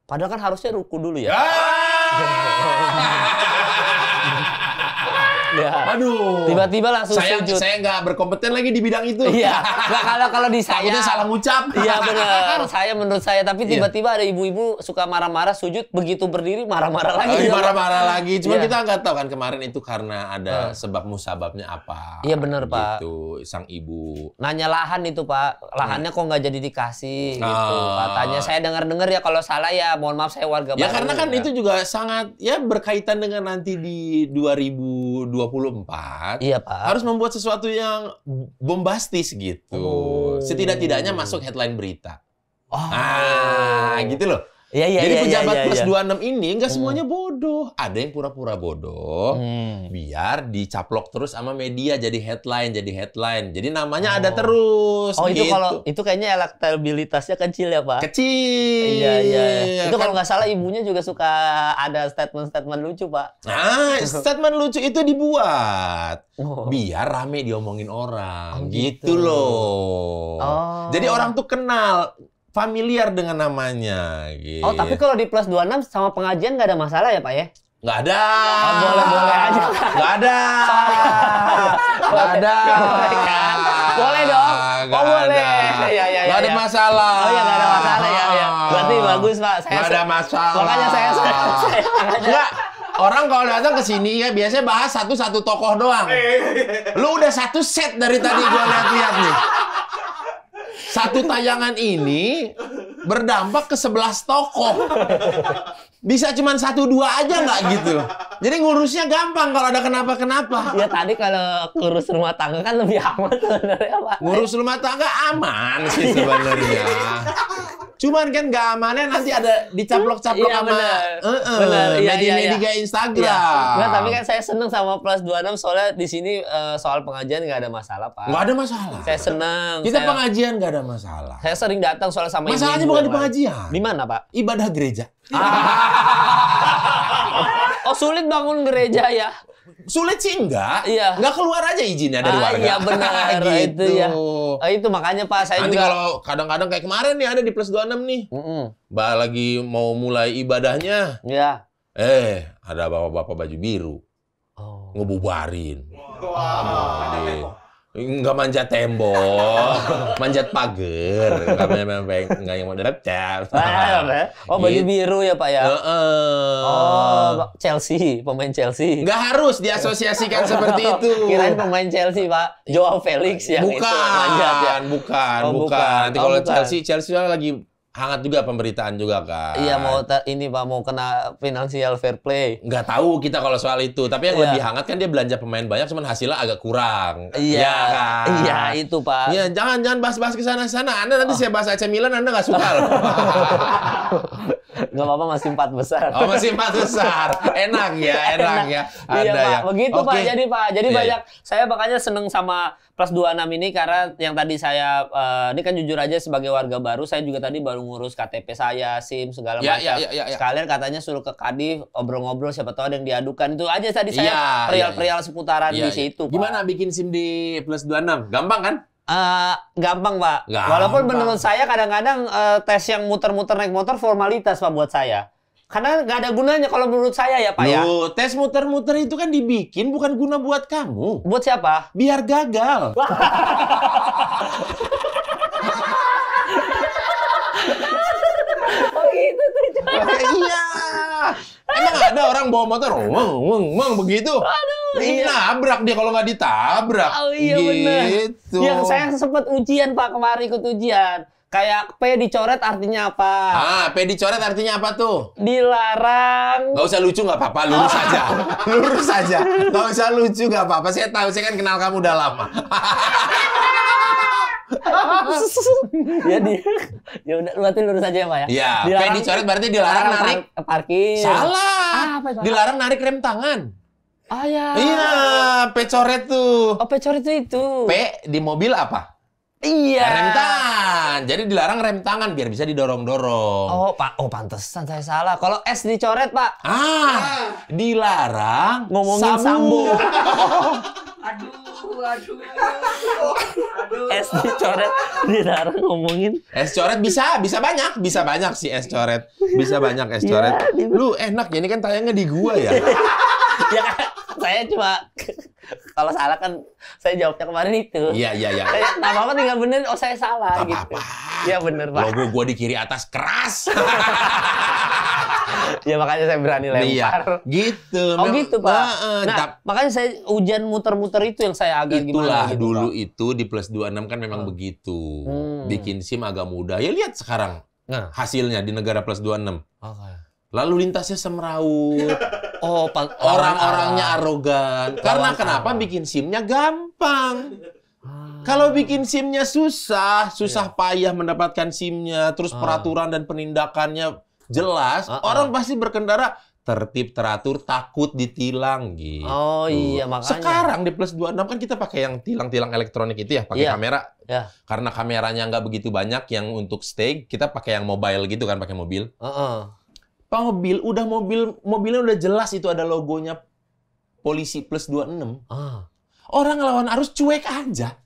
Padahal kan harusnya ruku dulu ya. Ah! ya. Waduh. Tiba-tiba langsung saya, sujud. Saya nggak berkompeten lagi di bidang itu. Iya. Nah, kalau kalau di saya. Takutnya salah ngucap. Iya benar. saya menurut saya. Tapi iya. tiba-tiba ada ibu-ibu suka marah-marah sujud. Begitu berdiri marah-marah lagi. Marah-marah lagi. Cuma iya. kita nggak tahu kan kemarin itu karena ada sebab musababnya apa. Iya benar gitu. Pak. Itu sang ibu. Nanya lahan itu Pak. Lahannya iya. kok nggak jadi dikasih Nah. gitu. Ah. Katanya saya dengar-dengar ya kalau salah ya mohon maaf saya warga ya, baru. karena kan ya. itu juga sangat ya berkaitan dengan nanti di 2020 2024 iya, Pak. harus membuat sesuatu yang bombastis gitu. Oh. Setidak-tidaknya masuk headline berita. Oh. Ah, gitu loh. Ya, ya, Jadi ya, pejabat ya, ya, plus ya. 26 ini enggak hmm. semuanya hmm. bodoh. Ada yang pura-pura bodoh hmm. biar dicaplok terus sama media jadi headline, jadi headline. Jadi namanya oh. ada terus. Oh, gitu. itu kalau itu kayaknya elektabilitasnya kecil ya, Pak? Kecil. Iya iya. Ya. Itu kan. kalau nggak salah ibunya juga suka ada statement-statement lucu, Pak. Nah, statement lucu itu dibuat oh. biar rame diomongin orang. Oh, gitu. gitu loh. Oh. Jadi orang tuh kenal familiar dengan namanya gitu. Oh, tapi kalau di plus 26 sama pengajian nggak ada masalah ya, Pak ya? Nggak ada. boleh ah, boleh aja. Nggak ada. Nggak ada. Boleh dong. Gak oh, boleh. Ada. Ya, ya, iya, gak ada iya. masalah. Oh iya, gak ada masalah ya. ya. Berarti ah. bagus, Pak. Saya gak ada masalah. Makanya saya saya, saya Enggak. Orang kalau datang ke sini ya biasanya bahas satu-satu tokoh doang. Eh, iya, Lu udah satu set dari tadi gua lihat-lihat nih satu tayangan ini berdampak ke sebelas tokoh bisa cuma satu dua aja nggak gitu jadi ngurusnya gampang kalau ada kenapa kenapa ya tadi kalau ngurus rumah tangga kan lebih aman sebenarnya pak ngurus rumah tangga aman sih sebenarnya cuman kan nggak amannya nanti ada dicaplok caplok iya, sama jadi Uh -uh, media media Instagram iya. tapi kan saya seneng sama plus 26 soalnya di sini uh, soal pengajian nggak ada masalah pak nggak ada masalah saya seneng kita saya... pengajian nggak ada masalah saya sering datang soalnya sama masalahnya bukan di pengajian di mana pak ibadah gereja oh sulit bangun gereja ya? Sulit sih enggak. Iya. Enggak keluar aja izinnya dari ah, warga. Iya benar gitu. itu ya. Oh, itu makanya Pak saya Nanti juga... kalau kadang-kadang kayak kemarin nih ada di plus 26 nih. Mm -mm. Mbak lagi mau mulai ibadahnya. Iya. Yeah. Eh, ada bapak-bapak baju biru. Oh. Ngebubarin. Wow. Oh, iya. Enggak manjat tembok, manjat pagar, enggak manjat enggak yang model cap. Eh, ya? Oh, baju gitu. biru ya, Pak ya? Oh, Chelsea, pemain Chelsea. Enggak harus diasosiasikan seperti itu. Kirain pemain Chelsea, Pak. Joao Felix yang bukan, itu ya. Bukan, oh, bukan, bukan. Nanti kalau oh, bukan. Chelsea, Chelsea lagi hangat juga pemberitaan juga kan. Iya mau ini Pak mau kena financial fair play. Nggak tahu kita kalau soal itu, tapi yang yeah. lebih hangat kan dia belanja pemain banyak cuman hasilnya agak kurang. Iya kan. Iya itu Pak. Iya jangan jangan bahas-bahas ke sana sana. Anda nanti oh. saya bahas AC Milan Anda nggak suka loh. Gak apa-apa masih empat besar. Oh masih empat besar. Enak ya, enak, enak. ya. Iya, ada iya, Ya. Begitu okay. Pak. Jadi Pak, jadi yeah. Iya. banyak saya makanya seneng sama Plus 26 ini karena yang tadi saya uh, ini kan jujur aja sebagai warga baru saya juga tadi baru ngurus KTP saya, SIM segala ya, ya macam. Ya, ya, ya, ya. Sekalian katanya suruh ke Kadif obrol-ngobrol siapa tahu ada yang diadukan. Itu aja tadi saya iya, iya, iya. perial-perial ya, ya. seputaran ya, di situ. Ya. Gimana bikin SIM di Plus 26? Gampang kan? Uh, gampang pak. Gampang. Walaupun menurut saya kadang-kadang uh, tes yang muter-muter naik motor formalitas pak buat saya. Karena nggak ada gunanya kalau menurut saya ya Pak ya. Loh, ya. tes muter-muter itu kan dibikin bukan guna buat kamu. Buat siapa? Biar gagal. oh gitu tujuannya. Nah, iya. Emang ada orang bawa motor, weng, weng, weng, begitu? Aduh, iya. Nabrak dia kalau nggak ditabrak. Oh iya gitu. benar. Yang saya sempat ujian Pak, kemarin ikut ujian. Kayak P dicoret artinya apa? Ah, P dicoret artinya apa tuh? Dilarang. Gak usah lucu nggak apa-apa, lurus oh. aja. lurus saja. Gak usah lucu nggak apa-apa. Saya tahu, saya kan kenal kamu udah lama. ya di ya udah berarti lurus aja ya pak ya. Iya. P dicoret berarti dilarang narik par parkir. Salah. Ah, apa, Dilarang narik rem tangan. Oh, ya. Iya, P coret tuh. Oh, P coret itu. P di mobil apa? Iya. Rem tangan. Jadi dilarang rem tangan biar bisa didorong-dorong. Oh, Pak. Oh, pantesan saya salah. Kalau es dicoret, Pak. Ah. ah. Dilarang ngomongin sambu. sambu. aduh, aduh. Aduh. Es dicoret dilarang ngomongin. Es coret bisa, bisa banyak, bisa banyak sih es coret. Bisa banyak es coret. Iya, Lu enak ya ini kan tayangnya di gua ya. ya kan? saya cuma kalau salah kan saya jawabnya kemarin itu. Iya iya iya. Tidak apa-apa tinggal bener. Oh saya salah. Tidak gitu. apa-apa. Iya bener pak. Logo gue di kiri atas keras. ya makanya saya berani lempar. Iya. Gitu. Oh memang, gitu pak. Nah, nah makanya saya hujan muter-muter itu yang saya agak itulah gimana. Itulah gitu, dulu pak. itu di plus dua enam kan memang hmm. begitu. Hmm. Bikin SIM agak mudah. Ya lihat sekarang nah. hasilnya di negara plus 26. Oke. Okay Lalu lintasnya semrawut. oh, orang-orangnya arogan. Karena kenapa bikin SIM-nya gampang? Ah. Kalau bikin SIM-nya susah, susah iya. payah mendapatkan SIM-nya, terus ah. peraturan dan penindakannya jelas, ah, orang pasti berkendara tertib teratur takut ditilang gitu. Oh iya makanya. Sekarang di plus 26 kan kita pakai yang tilang-tilang elektronik itu ya, pakai yeah. kamera. Yeah. Karena kameranya nggak begitu banyak yang untuk stay, kita pakai yang mobile gitu kan, pakai mobil. Uh -uh. Pak mobil udah mobil mobilnya udah jelas itu ada logonya polisi plus 26. Ah. Orang ngelawan arus cuek aja.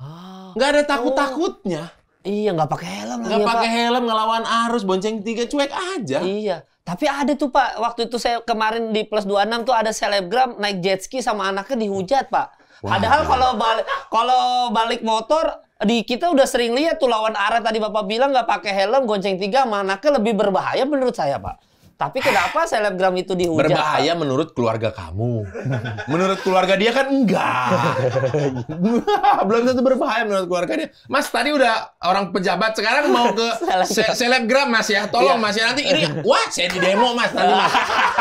Ah. Nggak ada takut-takutnya. Oh. Iya, nggak pakai helm lagi. Nggak ya, pakai helm ngelawan arus bonceng tiga cuek aja. Iya. Tapi ada tuh Pak, waktu itu saya kemarin di plus 26 tuh ada selebgram naik jet ski sama anaknya dihujat Pak. Wow. Padahal kalau balik kalau balik motor di kita udah sering lihat tuh lawan arah tadi Bapak bilang nggak pakai helm gonceng tiga mana ke lebih berbahaya menurut saya Pak? Tapi kenapa selebgram itu dihujat? Berbahaya menurut keluarga kamu. menurut keluarga dia kan enggak. Belum tentu berbahaya menurut keluarga dia. Mas tadi udah orang pejabat sekarang mau ke selebgram Mas ya. Tolong masih iya. Mas ya nanti ini wah saya di demo Mas tadi. Mas.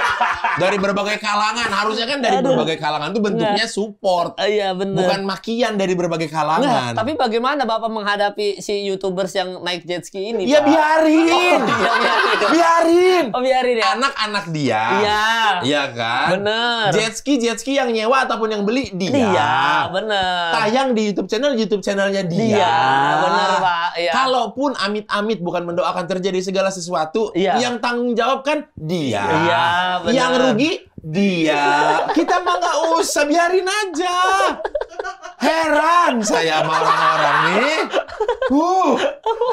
dari berbagai kalangan harusnya kan dari berbagai kalangan tuh bentuknya support. Oh, iya benar. Bukan makian dari berbagai kalangan. Nah, tapi bagaimana Bapak menghadapi si YouTubers yang naik jetski ini? Ya oh, iya, iya, biarin. Oh, biarin. biarin. Oh, biarin ngajarin ya. Anak-anak dia. Iya. Iya kan? Bener. Jetski jetski yang nyewa ataupun yang beli dia. Iya, bener. Tayang di YouTube channel YouTube channelnya dia. Iya, bener Pak. Iya. Kalaupun amit-amit bukan mendoakan terjadi segala sesuatu, iya. yang tanggung jawab kan dia. Iya, bener. Yang rugi dia. Kita mah nggak usah biarin aja. Heran saya sama orang-orang nih. Uh,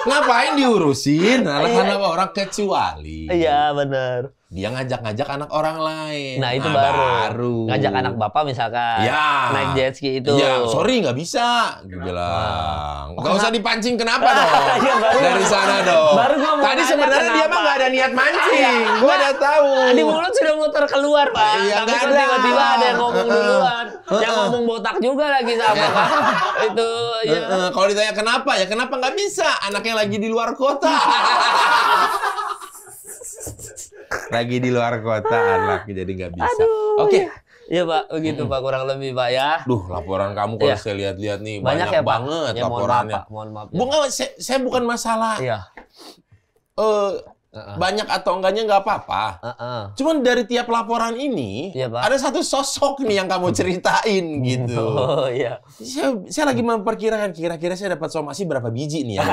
ngapain diurusin? Alasan iya. apa orang kecuali. Iya, benar dia ngajak-ngajak anak orang lain. Nah itu nah, baru. baru. Ngajak anak bapak misalkan. Ya. Naik jet ski itu. Ya, sorry nggak bisa. Gue bilang. Oh, gak kenapa? usah dipancing kenapa dong? ya, baru, Dari sana dong. Baru gua Tadi sebenarnya dia mah nggak ada niat iya. mancing. gue udah tahu. Di mulut sudah muter keluar pak. Iya, Tapi kan tiba-tiba ada yang ngomong duluan. yang ngomong botak juga lagi sama itu. Ya. Kalau ditanya kenapa ya kenapa nggak bisa? Anaknya lagi di luar kota. lagi di luar kota anak jadi nggak bisa. Oke. Okay. Iya. iya pak, begitu oh, hmm. pak kurang lebih pak ya. Duh laporan kamu kalau ya. saya lihat-lihat nih banyak, banyak ya, banget ya, laporannya. Mohon maaf, pak. Mohon maaf. Ya. Bukan, saya, saya bukan masalah. Iya. Uh, Uh-uh. Banyak atau enggaknya nggak apa-apa. Uh-uh. Cuman dari tiap laporan ini ya, Pak. ada satu sosok nih yang kamu ceritain gitu. Oh iya. Saya, saya lagi memperkirakan kira-kira saya dapat somasi berapa biji nih ya.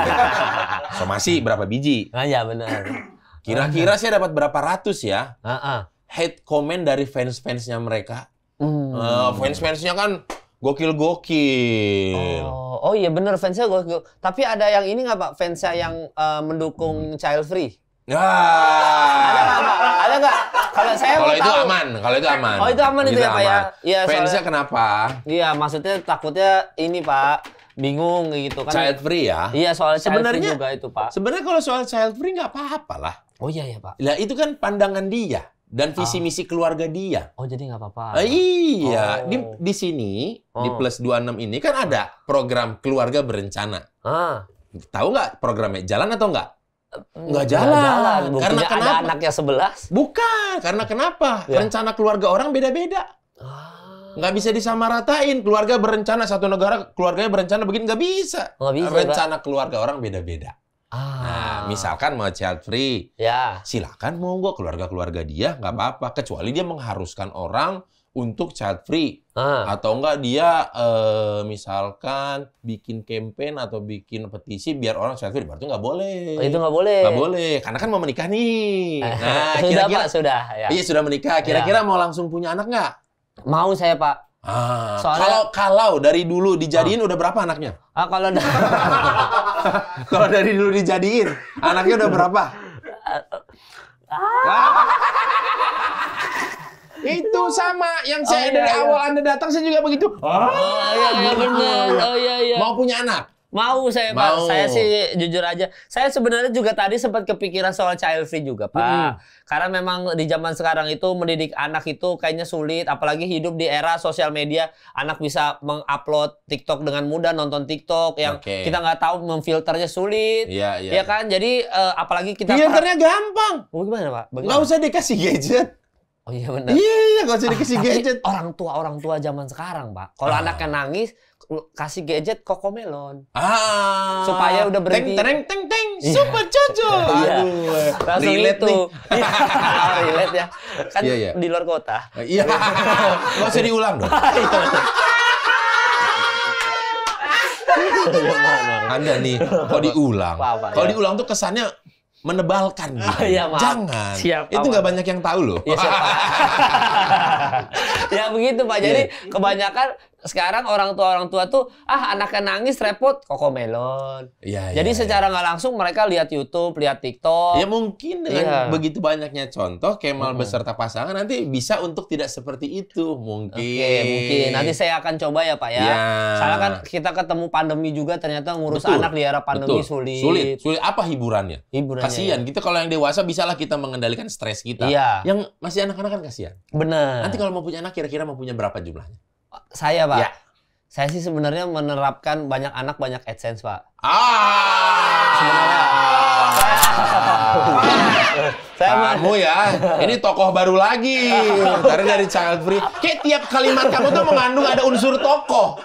somasi berapa biji? Nah, ya benar. Kira-kira saya dapat berapa ratus ya? Uh -uh. Hate comment dari fans-fansnya mereka. Mm. Uh, fans-fansnya kan gokil-gokil. Oh, oh iya bener fansnya gokil. Tapi ada yang ini nggak pak fansnya yang uh, mendukung hmm. child free? Ya. Ah. Ada nggak? Kalau saya kalau itu tahu. aman, kalau itu aman. Oh itu aman itu, itu ya pak ya? Iya. Fansnya soalnya, kenapa? Iya maksudnya takutnya ini pak bingung gitu kan. Child free ya? Iya soalnya sebenarnya, juga itu pak. Sebenarnya kalau soal child free nggak apa-apa lah. Oh iya ya Pak. Nah itu kan pandangan dia dan visi ah. misi keluarga dia. Oh jadi nggak apa-apa. Nah, iya, oh. di di sini oh. di plus 26 ini kan ada program keluarga berencana. Ah. Tahu nggak programnya jalan atau nggak? Mm, nggak jalan. Nggak jalan. Buktinya karena kenapa? ada anaknya sebelas. Bukan, karena kenapa? Ya. Rencana keluarga orang beda-beda. Ah. Nggak bisa disamaratain. Keluarga berencana satu negara keluarganya berencana begini nggak bisa. Nggak bisa. Rencana Pak. keluarga orang beda-beda. Ah. Nah, misalkan mau child free, ya. silakan mau gue keluarga-keluarga dia nggak apa-apa. Kecuali dia mengharuskan orang untuk child free ah. atau enggak dia eh, misalkan bikin campaign atau bikin petisi biar orang child free berarti nggak boleh oh, itu nggak boleh nggak boleh karena kan mau menikah nih eh, nah kira-kira sudah, ya. iya sudah menikah ya. kira-kira ya. mau langsung punya anak nggak mau saya pak Ah, Soalnya, kalau kalau dari dulu dijadiin ah. udah berapa anaknya? Ah, kalau da kalau dari dulu dijadiin anaknya udah berapa? ah. Itu sama yang saya oh, iya, dari iya. awal Anda datang saya juga begitu. Oh, oh iya, iya benar. Oh iya iya. Mau punya anak? Mau saya Mau. Pak. Saya sih jujur aja. Saya sebenarnya juga tadi sempat kepikiran soal child free juga Pak. Hmm. Karena memang di zaman sekarang itu mendidik anak itu kayaknya sulit. Apalagi hidup di era sosial media. Anak bisa mengupload TikTok dengan mudah. Nonton TikTok yang okay. kita nggak tahu memfilternya sulit. Iya ya, ya kan? Jadi uh, apalagi kita... Filternya gampang. Oh, gimana Pak? Bagaimana? Nggak usah dikasih gadget. Oh iya benar. Iya iya gak usah dikasih ah, gadget. Orang tua orang tua zaman sekarang pak, kalau ah. anaknya nangis kasih gadget melon. Ah. Supaya udah berhenti. Teng teng teng iya. super jojo. Iya. Eh. Langsung relate itu. Iya. relate ya. Kan yeah, yeah. di luar kota. Eh, iya. Enggak usah diulang dong. Anda ah, iya. nih, kalau diulang, kalau diulang tuh kesannya menebalkan gitu. Ah, ya, Jangan. Siap, itu nggak banyak yang tahu loh. Ya, siap, ya begitu Pak. Jadi yeah. kebanyakan sekarang orang tua orang tua tuh ah anaknya nangis repot koko melon. Ya, Jadi ya, secara nggak ya. langsung mereka lihat YouTube, lihat TikTok. Ya mungkin dengan ya. begitu banyaknya contoh Kemal hmm. beserta pasangan nanti bisa untuk tidak seperti itu mungkin. Oke, mungkin nanti saya akan coba ya Pak ya. ya. Soalnya kan kita ketemu pandemi juga ternyata ngurus Betul. anak di era pandemi Betul. sulit. Sulit. Sulit apa hiburannya? Hiburannya. Kasihan ya. kita kalau yang dewasa bisalah kita mengendalikan stres kita. Iya. Yang masih anak-anak kan kasihan. Benar. Nanti kalau mau punya anak kira-kira mau punya berapa jumlahnya? Saya, Pak. Ya. Saya sih sebenarnya menerapkan banyak anak banyak AdSense, Pak. Ah. Sebenarnya. Ah. Ah. kamu ya, ini tokoh baru lagi. Karena dari child free, kayak tiap kalimat kamu tuh mengandung ada unsur tokoh.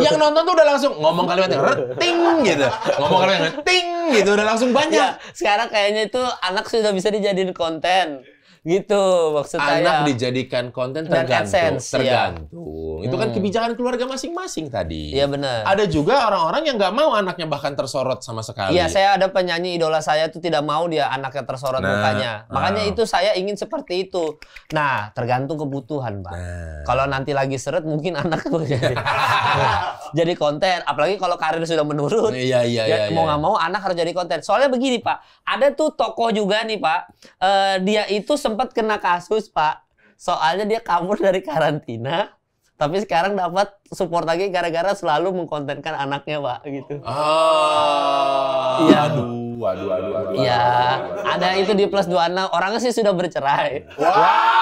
Yang nonton tuh udah langsung ngomong kalimatnya, yang reting gitu. Ngomong kalimatnya, yang reting gitu udah langsung banyak. Ya, sekarang kayaknya itu anak sudah bisa dijadiin konten gitu maksudnya anak saya. dijadikan konten tergantung, AdSense, iya. tergantung. Ya. Itu kan hmm. kebijakan keluarga masing-masing tadi. Iya benar. Ada juga orang-orang yang nggak mau anaknya bahkan tersorot sama sekali. Iya, saya ada penyanyi idola saya tuh tidak mau dia anaknya tersorot nah, mukanya. Ah. Makanya nah. itu saya ingin seperti itu. Nah, tergantung kebutuhan, Pak. Nah. Kalau nanti lagi seret mungkin anak jadi konten. Apalagi kalau karir sudah menurun. Iya iya ya, iya. Mau iya. nggak iya. mau anak harus jadi konten. Soalnya begini Pak, ada tuh tokoh juga nih Pak, uh, dia itu sempat kena kasus Pak. Soalnya dia kabur dari karantina tapi sekarang dapat support lagi gara-gara selalu mengkontenkan anaknya pak gitu. Ah, iya. Aduh dua dua dua dua iya ada itu di plus dua enam orangnya sih sudah bercerai wah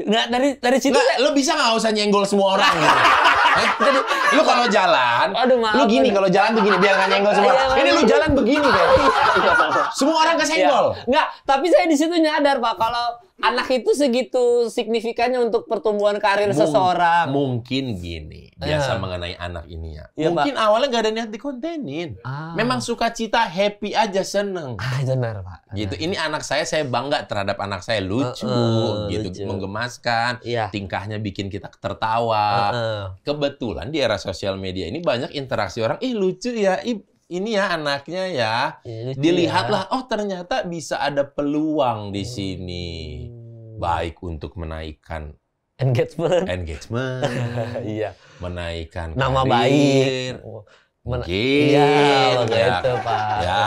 Nggak dari dari situ lu bisa nggak usah nyenggol semua orang ya? eh, lu kalau jalan, lu gini kalau jalan begini biar nggak nyenggol semua. Iya, Ini lu jalan begini semua orang kesenggol. Enggak, iya. tapi saya di situ nyadar Pak kalau anak itu segitu signifikannya untuk pertumbuhan karir Mung seseorang. Mungkin gini, biasa uh. mengenai anak ini ya. ya mungkin Pak. awalnya gak ada niat dikontenin. Ah. Memang suka cita happy aja, seneng. Ah, benar Pak. Gitu. Ini anak saya, saya bangga terhadap anak saya. Lucu, uh, uh, gitu. Lucu. Menggemaskan. Yeah. Tingkahnya bikin kita tertawa. Uh, uh. Kebetulan di era sosial media ini banyak interaksi orang, ih lucu ya, ih ini ya anaknya ya. Ini iya, Dilihatlah ya. oh ternyata bisa ada peluang di oh. sini. Baik untuk menaikkan engagement. Engagement. Iya. menaikkan nama karir, baik. Men Mungkin. Iya, begitu ya. Pak. Ya.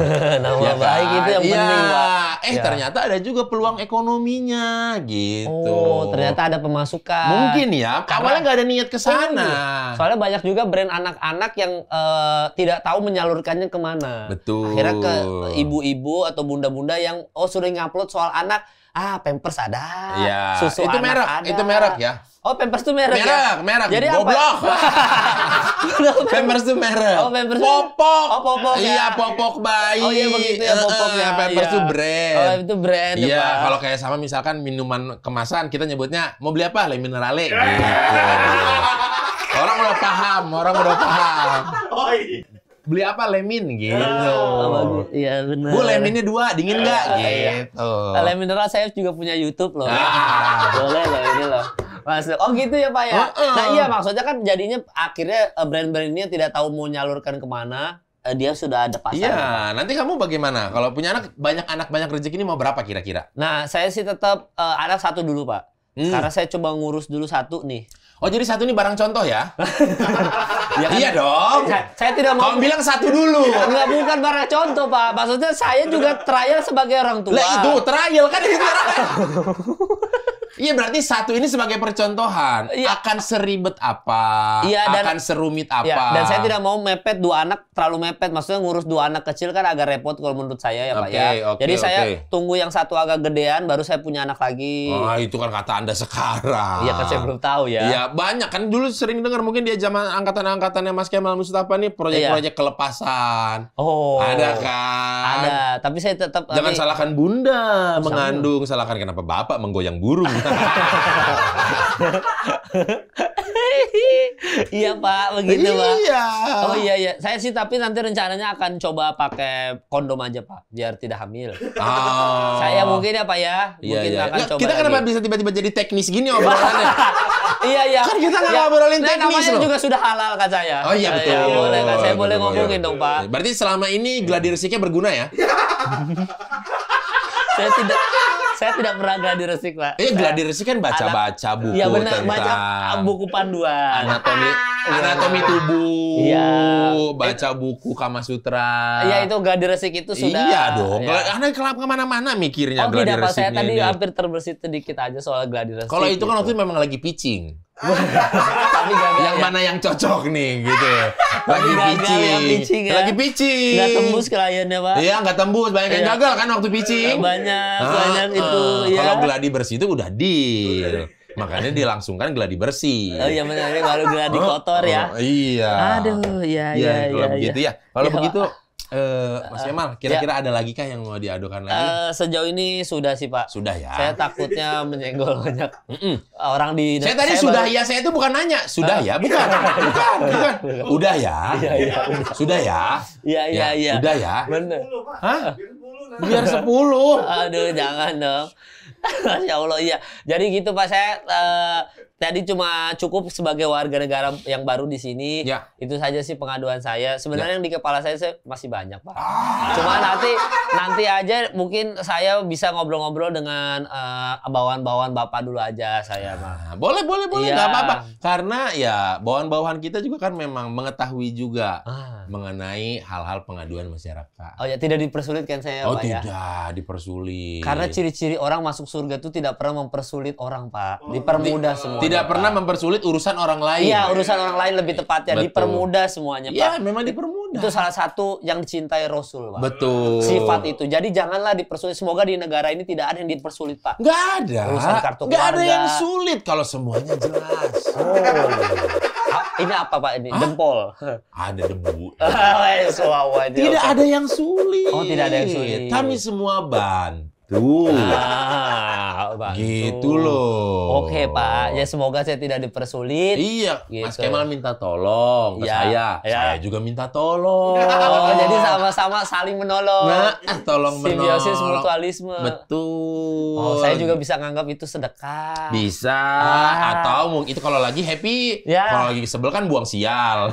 Nama ya, baik itu yang ya. penting iya. Pak. Eh ya. ternyata ada juga peluang ekonominya gitu. Oh, ternyata ada pemasukan. Mungkin ya, Karena, awalnya nggak ada niat ke iya. sana. Soalnya banyak juga brand anak-anak yang uh, tidak tahu menyalurkannya kemana. Betul. Akhirnya ke ibu-ibu atau bunda-bunda yang oh sudah ngupload soal anak, ah pampers ada, ya. susu itu anak merek, ada. itu merek ya. Oh, Pampers tuh merek. Merek, ya? merek. Jadi goblok. Pampers tuh merek. Oh, Pampers. Popok. Oh, popok. Ya. Iya, popok bayi. Oh, iya begitu ya popok ya. Eh, eh, pampers iya. tuh brand. Oh, itu brand Iya, kalau kayak sama misalkan minuman kemasan kita nyebutnya mau beli apa? Le minerale. Gitu. orang udah paham, orang udah paham. Oi. Oh, iya. beli apa lemin gitu. Oh, iya benar. Bu leminnya dua, dingin nggak? Eh, iya. Gitu. Lemin mineral saya juga punya YouTube loh. Ah. Boleh loh ini loh masuk oh gitu ya pak ya uh -uh. nah iya maksudnya kan jadinya akhirnya eh, brand-brand ini tidak tahu mau nyalurkan kemana eh, dia sudah ada pasar. Iya, nanti kamu bagaimana? Kalau punya anak banyak anak banyak rezeki ini mau berapa kira-kira? Nah, saya sih tetap uh, eh, anak satu dulu pak, hmm. karena saya coba ngurus dulu satu nih. Oh jadi satu ini barang contoh ya? ya kan? Iya dong. Saya, saya tidak mau. Kamu bilang satu dulu. Enggak bukan barang contoh pak. Maksudnya saya juga trial sebagai orang tua. Lah itu trial kan itu Iya berarti satu ini sebagai percontohan ya. akan seribet apa, ya, dan, akan serumit iya, apa. Ya, dan saya tidak mau mepet dua anak terlalu mepet. Maksudnya ngurus dua anak kecil kan agak repot kalau menurut saya ya okay, Pak ya. Okay, Jadi okay. saya tunggu yang satu agak gedean baru saya punya anak lagi. Wah itu kan kata anda sekarang. Iya kan saya belum tahu ya. Iya banyak kan dulu sering dengar mungkin dia zaman angkatan-angkatannya Mas Kemal Mustafa nih proyek-proyek ya. kelepasan. Oh. Ada kan. Ada. Tapi saya tetap. Jangan tapi, salahkan bunda mengandung, salahkan kenapa bapak menggoyang burung. iya Pak, begitu Pak. Iya. Oh iya iya. Saya sih tapi nanti rencananya akan coba pakai kondom aja Pak, biar tidak hamil. Oh. Saya mungkin ya Pak ya, iya, mungkin iya. akan ya, coba. Kita kenapa bisa tiba-tiba jadi teknis gini obrolannya? iya iya. Kan kita nggak iya. ngobrolin nah, teknis namanya loh. juga sudah halal kan saya. Oh iya, iya betul. Ya, boleh kan saya iya, boleh ngomongin dong Pak. Berarti selama ini gladiresiknya berguna ya? saya tidak saya tidak pernah gladi resik, Pak. eh gladi resik kan baca-baca buku ya, benar, tentang baca buku panduan. Anatomi iya. anatomi tubuh. Iya. Baca buku Kama Sutra. Iya, itu gladi resik itu sudah. Iya dong. Ya. Karena kelap kemana mana mikirnya oh, gladi resiknya. Oh, Saya tadi hampir terbersih sedikit aja soal gladi resik. Kalau itu kan gitu. waktu itu memang lagi pitching. Tapi yang ya. mana yang cocok nih gitu Lagi pitching. Ya. Lagi pitching. nggak tembus kliennya, Pak. Iya, nggak tembus. Banyak yang iya. gagal kan waktu pitching. Banyak, ah, banyak ah. itu. Iya. Kalau geladi bersih itu udah deal. Makanya dilangsungkan geladi bersih. Oh iya benar, baru geladi oh, kotor ya. Oh, iya. Aduh, ya iya. Ya, kalau iya, begitu iya. ya. Kalau begitu uh, eh, Mas Kemal, kira-kira ya. ada lagi kah yang mau diadukan lagi? Uh, sejauh ini sudah sih Pak. Sudah ya. Saya takutnya menyenggol banyak mm -mm. orang di. Saya tadi saya sudah baru... ya, saya itu bukan nanya, sudah uh. ya, eh. bukan, bukan, bukan. Iya, udah ya, ya, ya. sudah ya. Iya iya ya, iya. Udah ya. Benar. Hah? Biar sepuluh. Aduh jangan dong. Masya Allah iya. Jadi gitu Pak saya uh, tadi cuma cukup sebagai warga negara yang baru di sini. Ya. Itu saja sih pengaduan saya. Sebenarnya ya. yang di kepala saya, saya masih banyak, Pak. Ah. Cuma nanti nanti aja mungkin saya bisa ngobrol-ngobrol dengan eh, bawaan bawahan-bawahan Bapak dulu aja saya, ah, Pak. Nah, boleh, boleh, boleh. Ya. Gak iya. apa-apa. Karena ya bawahan-bawahan kita juga kan memang mengetahui juga ah. mengenai hal-hal pengaduan masyarakat. Oh ya, tidak dipersulit kan saya, ya, oh, Pak ya? tidak, ya? dipersulit. Karena ciri-ciri orang masuk surga itu tidak pernah mempersulit orang, Pak. Oh. Dipermudah semua tidak pernah mempersulit urusan orang lain. Iya, urusan orang lain lebih tepatnya Betul. dipermudah semuanya, iya, Pak. Iya, memang dipermudah. Itu salah satu yang dicintai Rasul, Pak. Betul. Sifat itu. Jadi janganlah dipersulit. Semoga di negara ini tidak ada yang dipersulit, Pak. Enggak ada. Urusan kartu Gak keluarga. ada yang sulit kalau semuanya jelas. Oh. Ah, ini apa Pak ini? jempol. Dempol. Ada debu. tidak ada yang sulit. Oh, tidak ada yang sulit. Kami semua bantu gitu. Ah, Pak. Gitu loh. Oke, Pak. Ya semoga saya tidak dipersulit. Iya, gitu. Mas Kemal minta tolong ke ya. saya. Ya. Saya juga minta tolong. Oh, jadi sama-sama saling menolong. Nah, tolong Simbiosis menolong. Simbiosis mutualisme. Betul. Oh, saya juga bisa nganggap itu sedekah. Bisa. Ah. Atau mungkin itu kalau lagi happy, ya. kalau lagi sebel kan buang sial.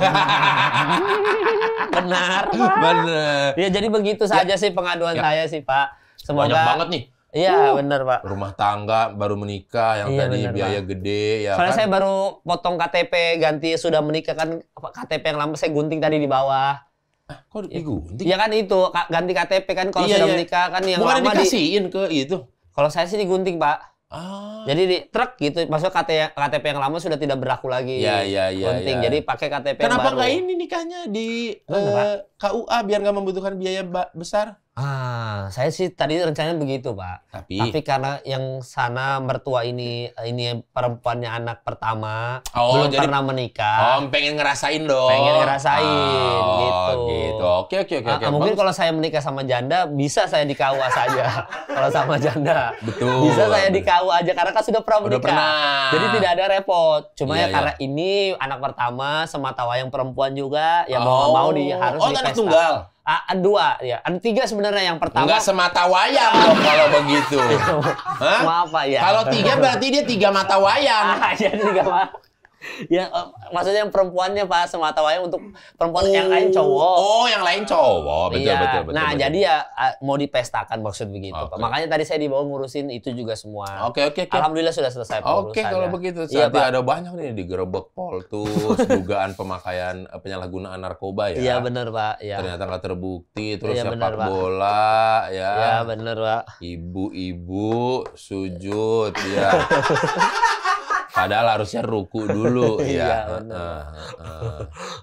Benar. Benar. Ya jadi begitu saja sih pengaduan ya. saya sih, Pak. Semoga banyak banget nih. Iya, uh, benar, Pak. Rumah tangga baru menikah yang iya, tadi bener, biaya Pak. gede ya Soalnya kan? saya baru potong KTP ganti sudah menikah kan KTP yang lama saya gunting tadi di bawah. Ah, kok iya. digunting? Ya kan itu ganti KTP kan kalau iya, sudah iya. menikah kan yang Bukan lama dikasihin di... ke itu. Kalau saya sih digunting, Pak. Ah. Jadi di truk gitu, maksudnya KTP, yang lama sudah tidak berlaku lagi. Iya, iya, iya. Gunting. iya. Jadi pakai KTP Kenapa yang baru. Kenapa nggak ini nikahnya di Bener, uh, KUA biar nggak membutuhkan biaya besar? Ah, saya sih tadi rencananya begitu, Pak. Tapi, Tapi karena yang sana mertua ini ini perempuannya anak pertama, oh, belum jadi, pernah menikah. Oh, pengen ngerasain dong. Pengen ngerasain oh, gitu. gitu. Oke, oke, oke. Ah, oke. Mungkin Bagus. kalau saya menikah sama janda, bisa saya di KUA saja. kalau sama janda. Betul. Bisa saya di KUA aja karena kan sudah pernah menikah. pernah. Jadi tidak ada repot. Cuma iya, ya iya. karena iya. ini anak pertama, semata wayang perempuan juga, ya oh. mau mau di harus oh, di Pesta. tunggal? A, dua ya. Ada tiga sebenarnya yang pertama. Enggak semata wayang dong kalau begitu. Hah? Maaf ya. Kalau tiga berarti dia tiga mata wayang. Ah, tiga mata. ya oh, maksudnya yang perempuannya pak semata wayang untuk perempuan oh. yang lain oh. cowok oh yang lain cowok betul iya. betul, betul nah betul. jadi ya mau dipestakan maksud begitu okay. pak makanya tadi saya dibawa ngurusin itu juga semua oke okay, oke okay, okay. alhamdulillah sudah selesai oke okay, kalau begitu iya, pak. ada banyak nih digerebek poltus dugaan pemakaian eh, penyalahgunaan narkoba ya iya benar pak ya. ternyata nggak terbukti terus iya, sepak bener, bola ya iya benar pak ibu-ibu sujud ya Padahal harusnya ruku dulu iya, ya. Iya, uh, uh,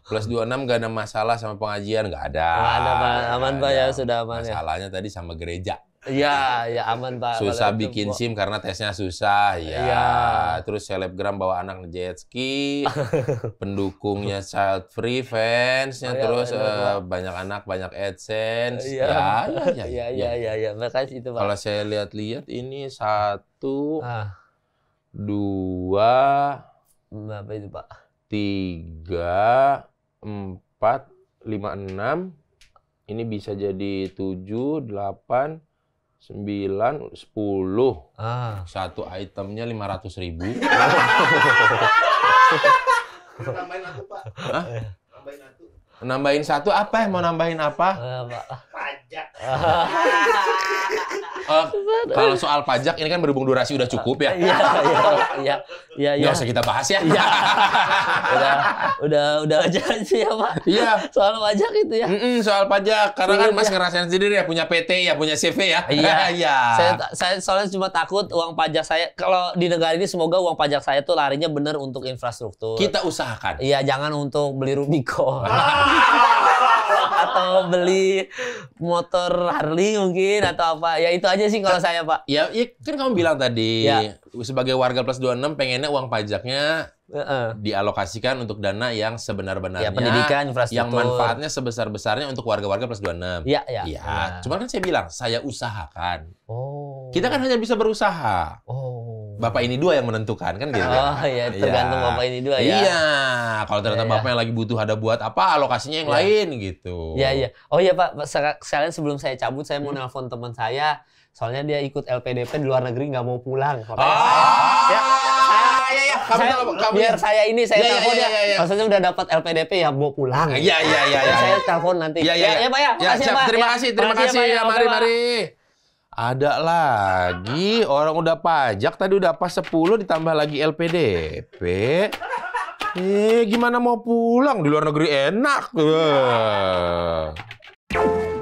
Plus 26 gak ada masalah sama pengajian, gak ada. Gak ada, Pak. Aman, Pak ya, sudah aman Masalahnya ya. Masalahnya tadi sama gereja. Iya, iya aman Pak. Susah bikin itu, SIM karena tesnya susah, ya. ya. Terus selebgram bawa anak jet ski, pendukungnya child free fansnya, oh, iya, terus ya, uh, banyak anak banyak adsense, iya. Ya, ya, ya, iya, iya, iya, Makasih itu Pak. Kalau saya lihat-lihat ini satu. Ah dua berapa itu pak tiga empat lima enam ini bisa jadi tujuh delapan sembilan sepuluh ah. satu itemnya lima ratus ribu nambahin satu pak Hah? nambahin satu nambahin satu apa mau nambahin apa, apa? pajak. uh, kalau soal pajak ini kan berhubung durasi udah cukup ya. Iya, iya, iya. Iya, iya. usah kita bahas ya. Iya. udah, udah, udah aja sih ya Pak. Iya. Soal pajak itu ya. Mm -mm, soal pajak, karena iya, kan iya. Mas ngerasain sendiri ya punya PT ya, punya CV ya. Iya, iya. Saya, saya soalnya cuma takut uang pajak saya kalau di negara ini semoga uang pajak saya tuh larinya bener untuk infrastruktur. Kita usahakan. Iya, jangan untuk beli Rubicon. atau beli motor Harley mungkin atau apa ya itu aja sih kalau saya pak ya, ya kan kamu bilang tadi ya. sebagai warga plus 26 pengennya uang pajaknya Uh-uh. dialokasikan untuk dana yang sebenar-benarnya ya, pendidikan infrastruktur yang manfaatnya sebesar-besarnya untuk warga-warga plus 26. Iya, iya. Ya. ya. Iya. Ah. Cuman kan saya bilang saya usahakan. Oh. Kita kan hanya bisa berusaha. Oh bapak ini dua yang menentukan kan gitu. Ya? Oh iya, tergantung ya. bapak ini dua ya. Iya, kalau ternyata ya, bapaknya lagi butuh ada buat apa, alokasinya yang ya. lain gitu. Iya iya. Oh iya Pak, sekalian sebelum saya cabut saya mau hmm. nelpon teman saya, soalnya dia ikut LPDP di luar negeri nggak mau pulang. Ah. Saya, ya, saya, ah, ya, kamu, saya, kamu, kamu, biar saya ini saya iya, iya, ya, telepon ya, ya, ya, ya. maksudnya udah dapat LPDP ya mau pulang. Iya iya iya. Ya, ya, ya, Saya telepon nanti. Iya iya. Ya, ya Pak ya, ya, Terima ya. kasih, terima ya, kasih. Ya, mari mari. Ada lagi, orang udah pajak tadi udah pas 10 ditambah lagi LPDP. Eh, gimana mau pulang di luar negeri enak. Yeah.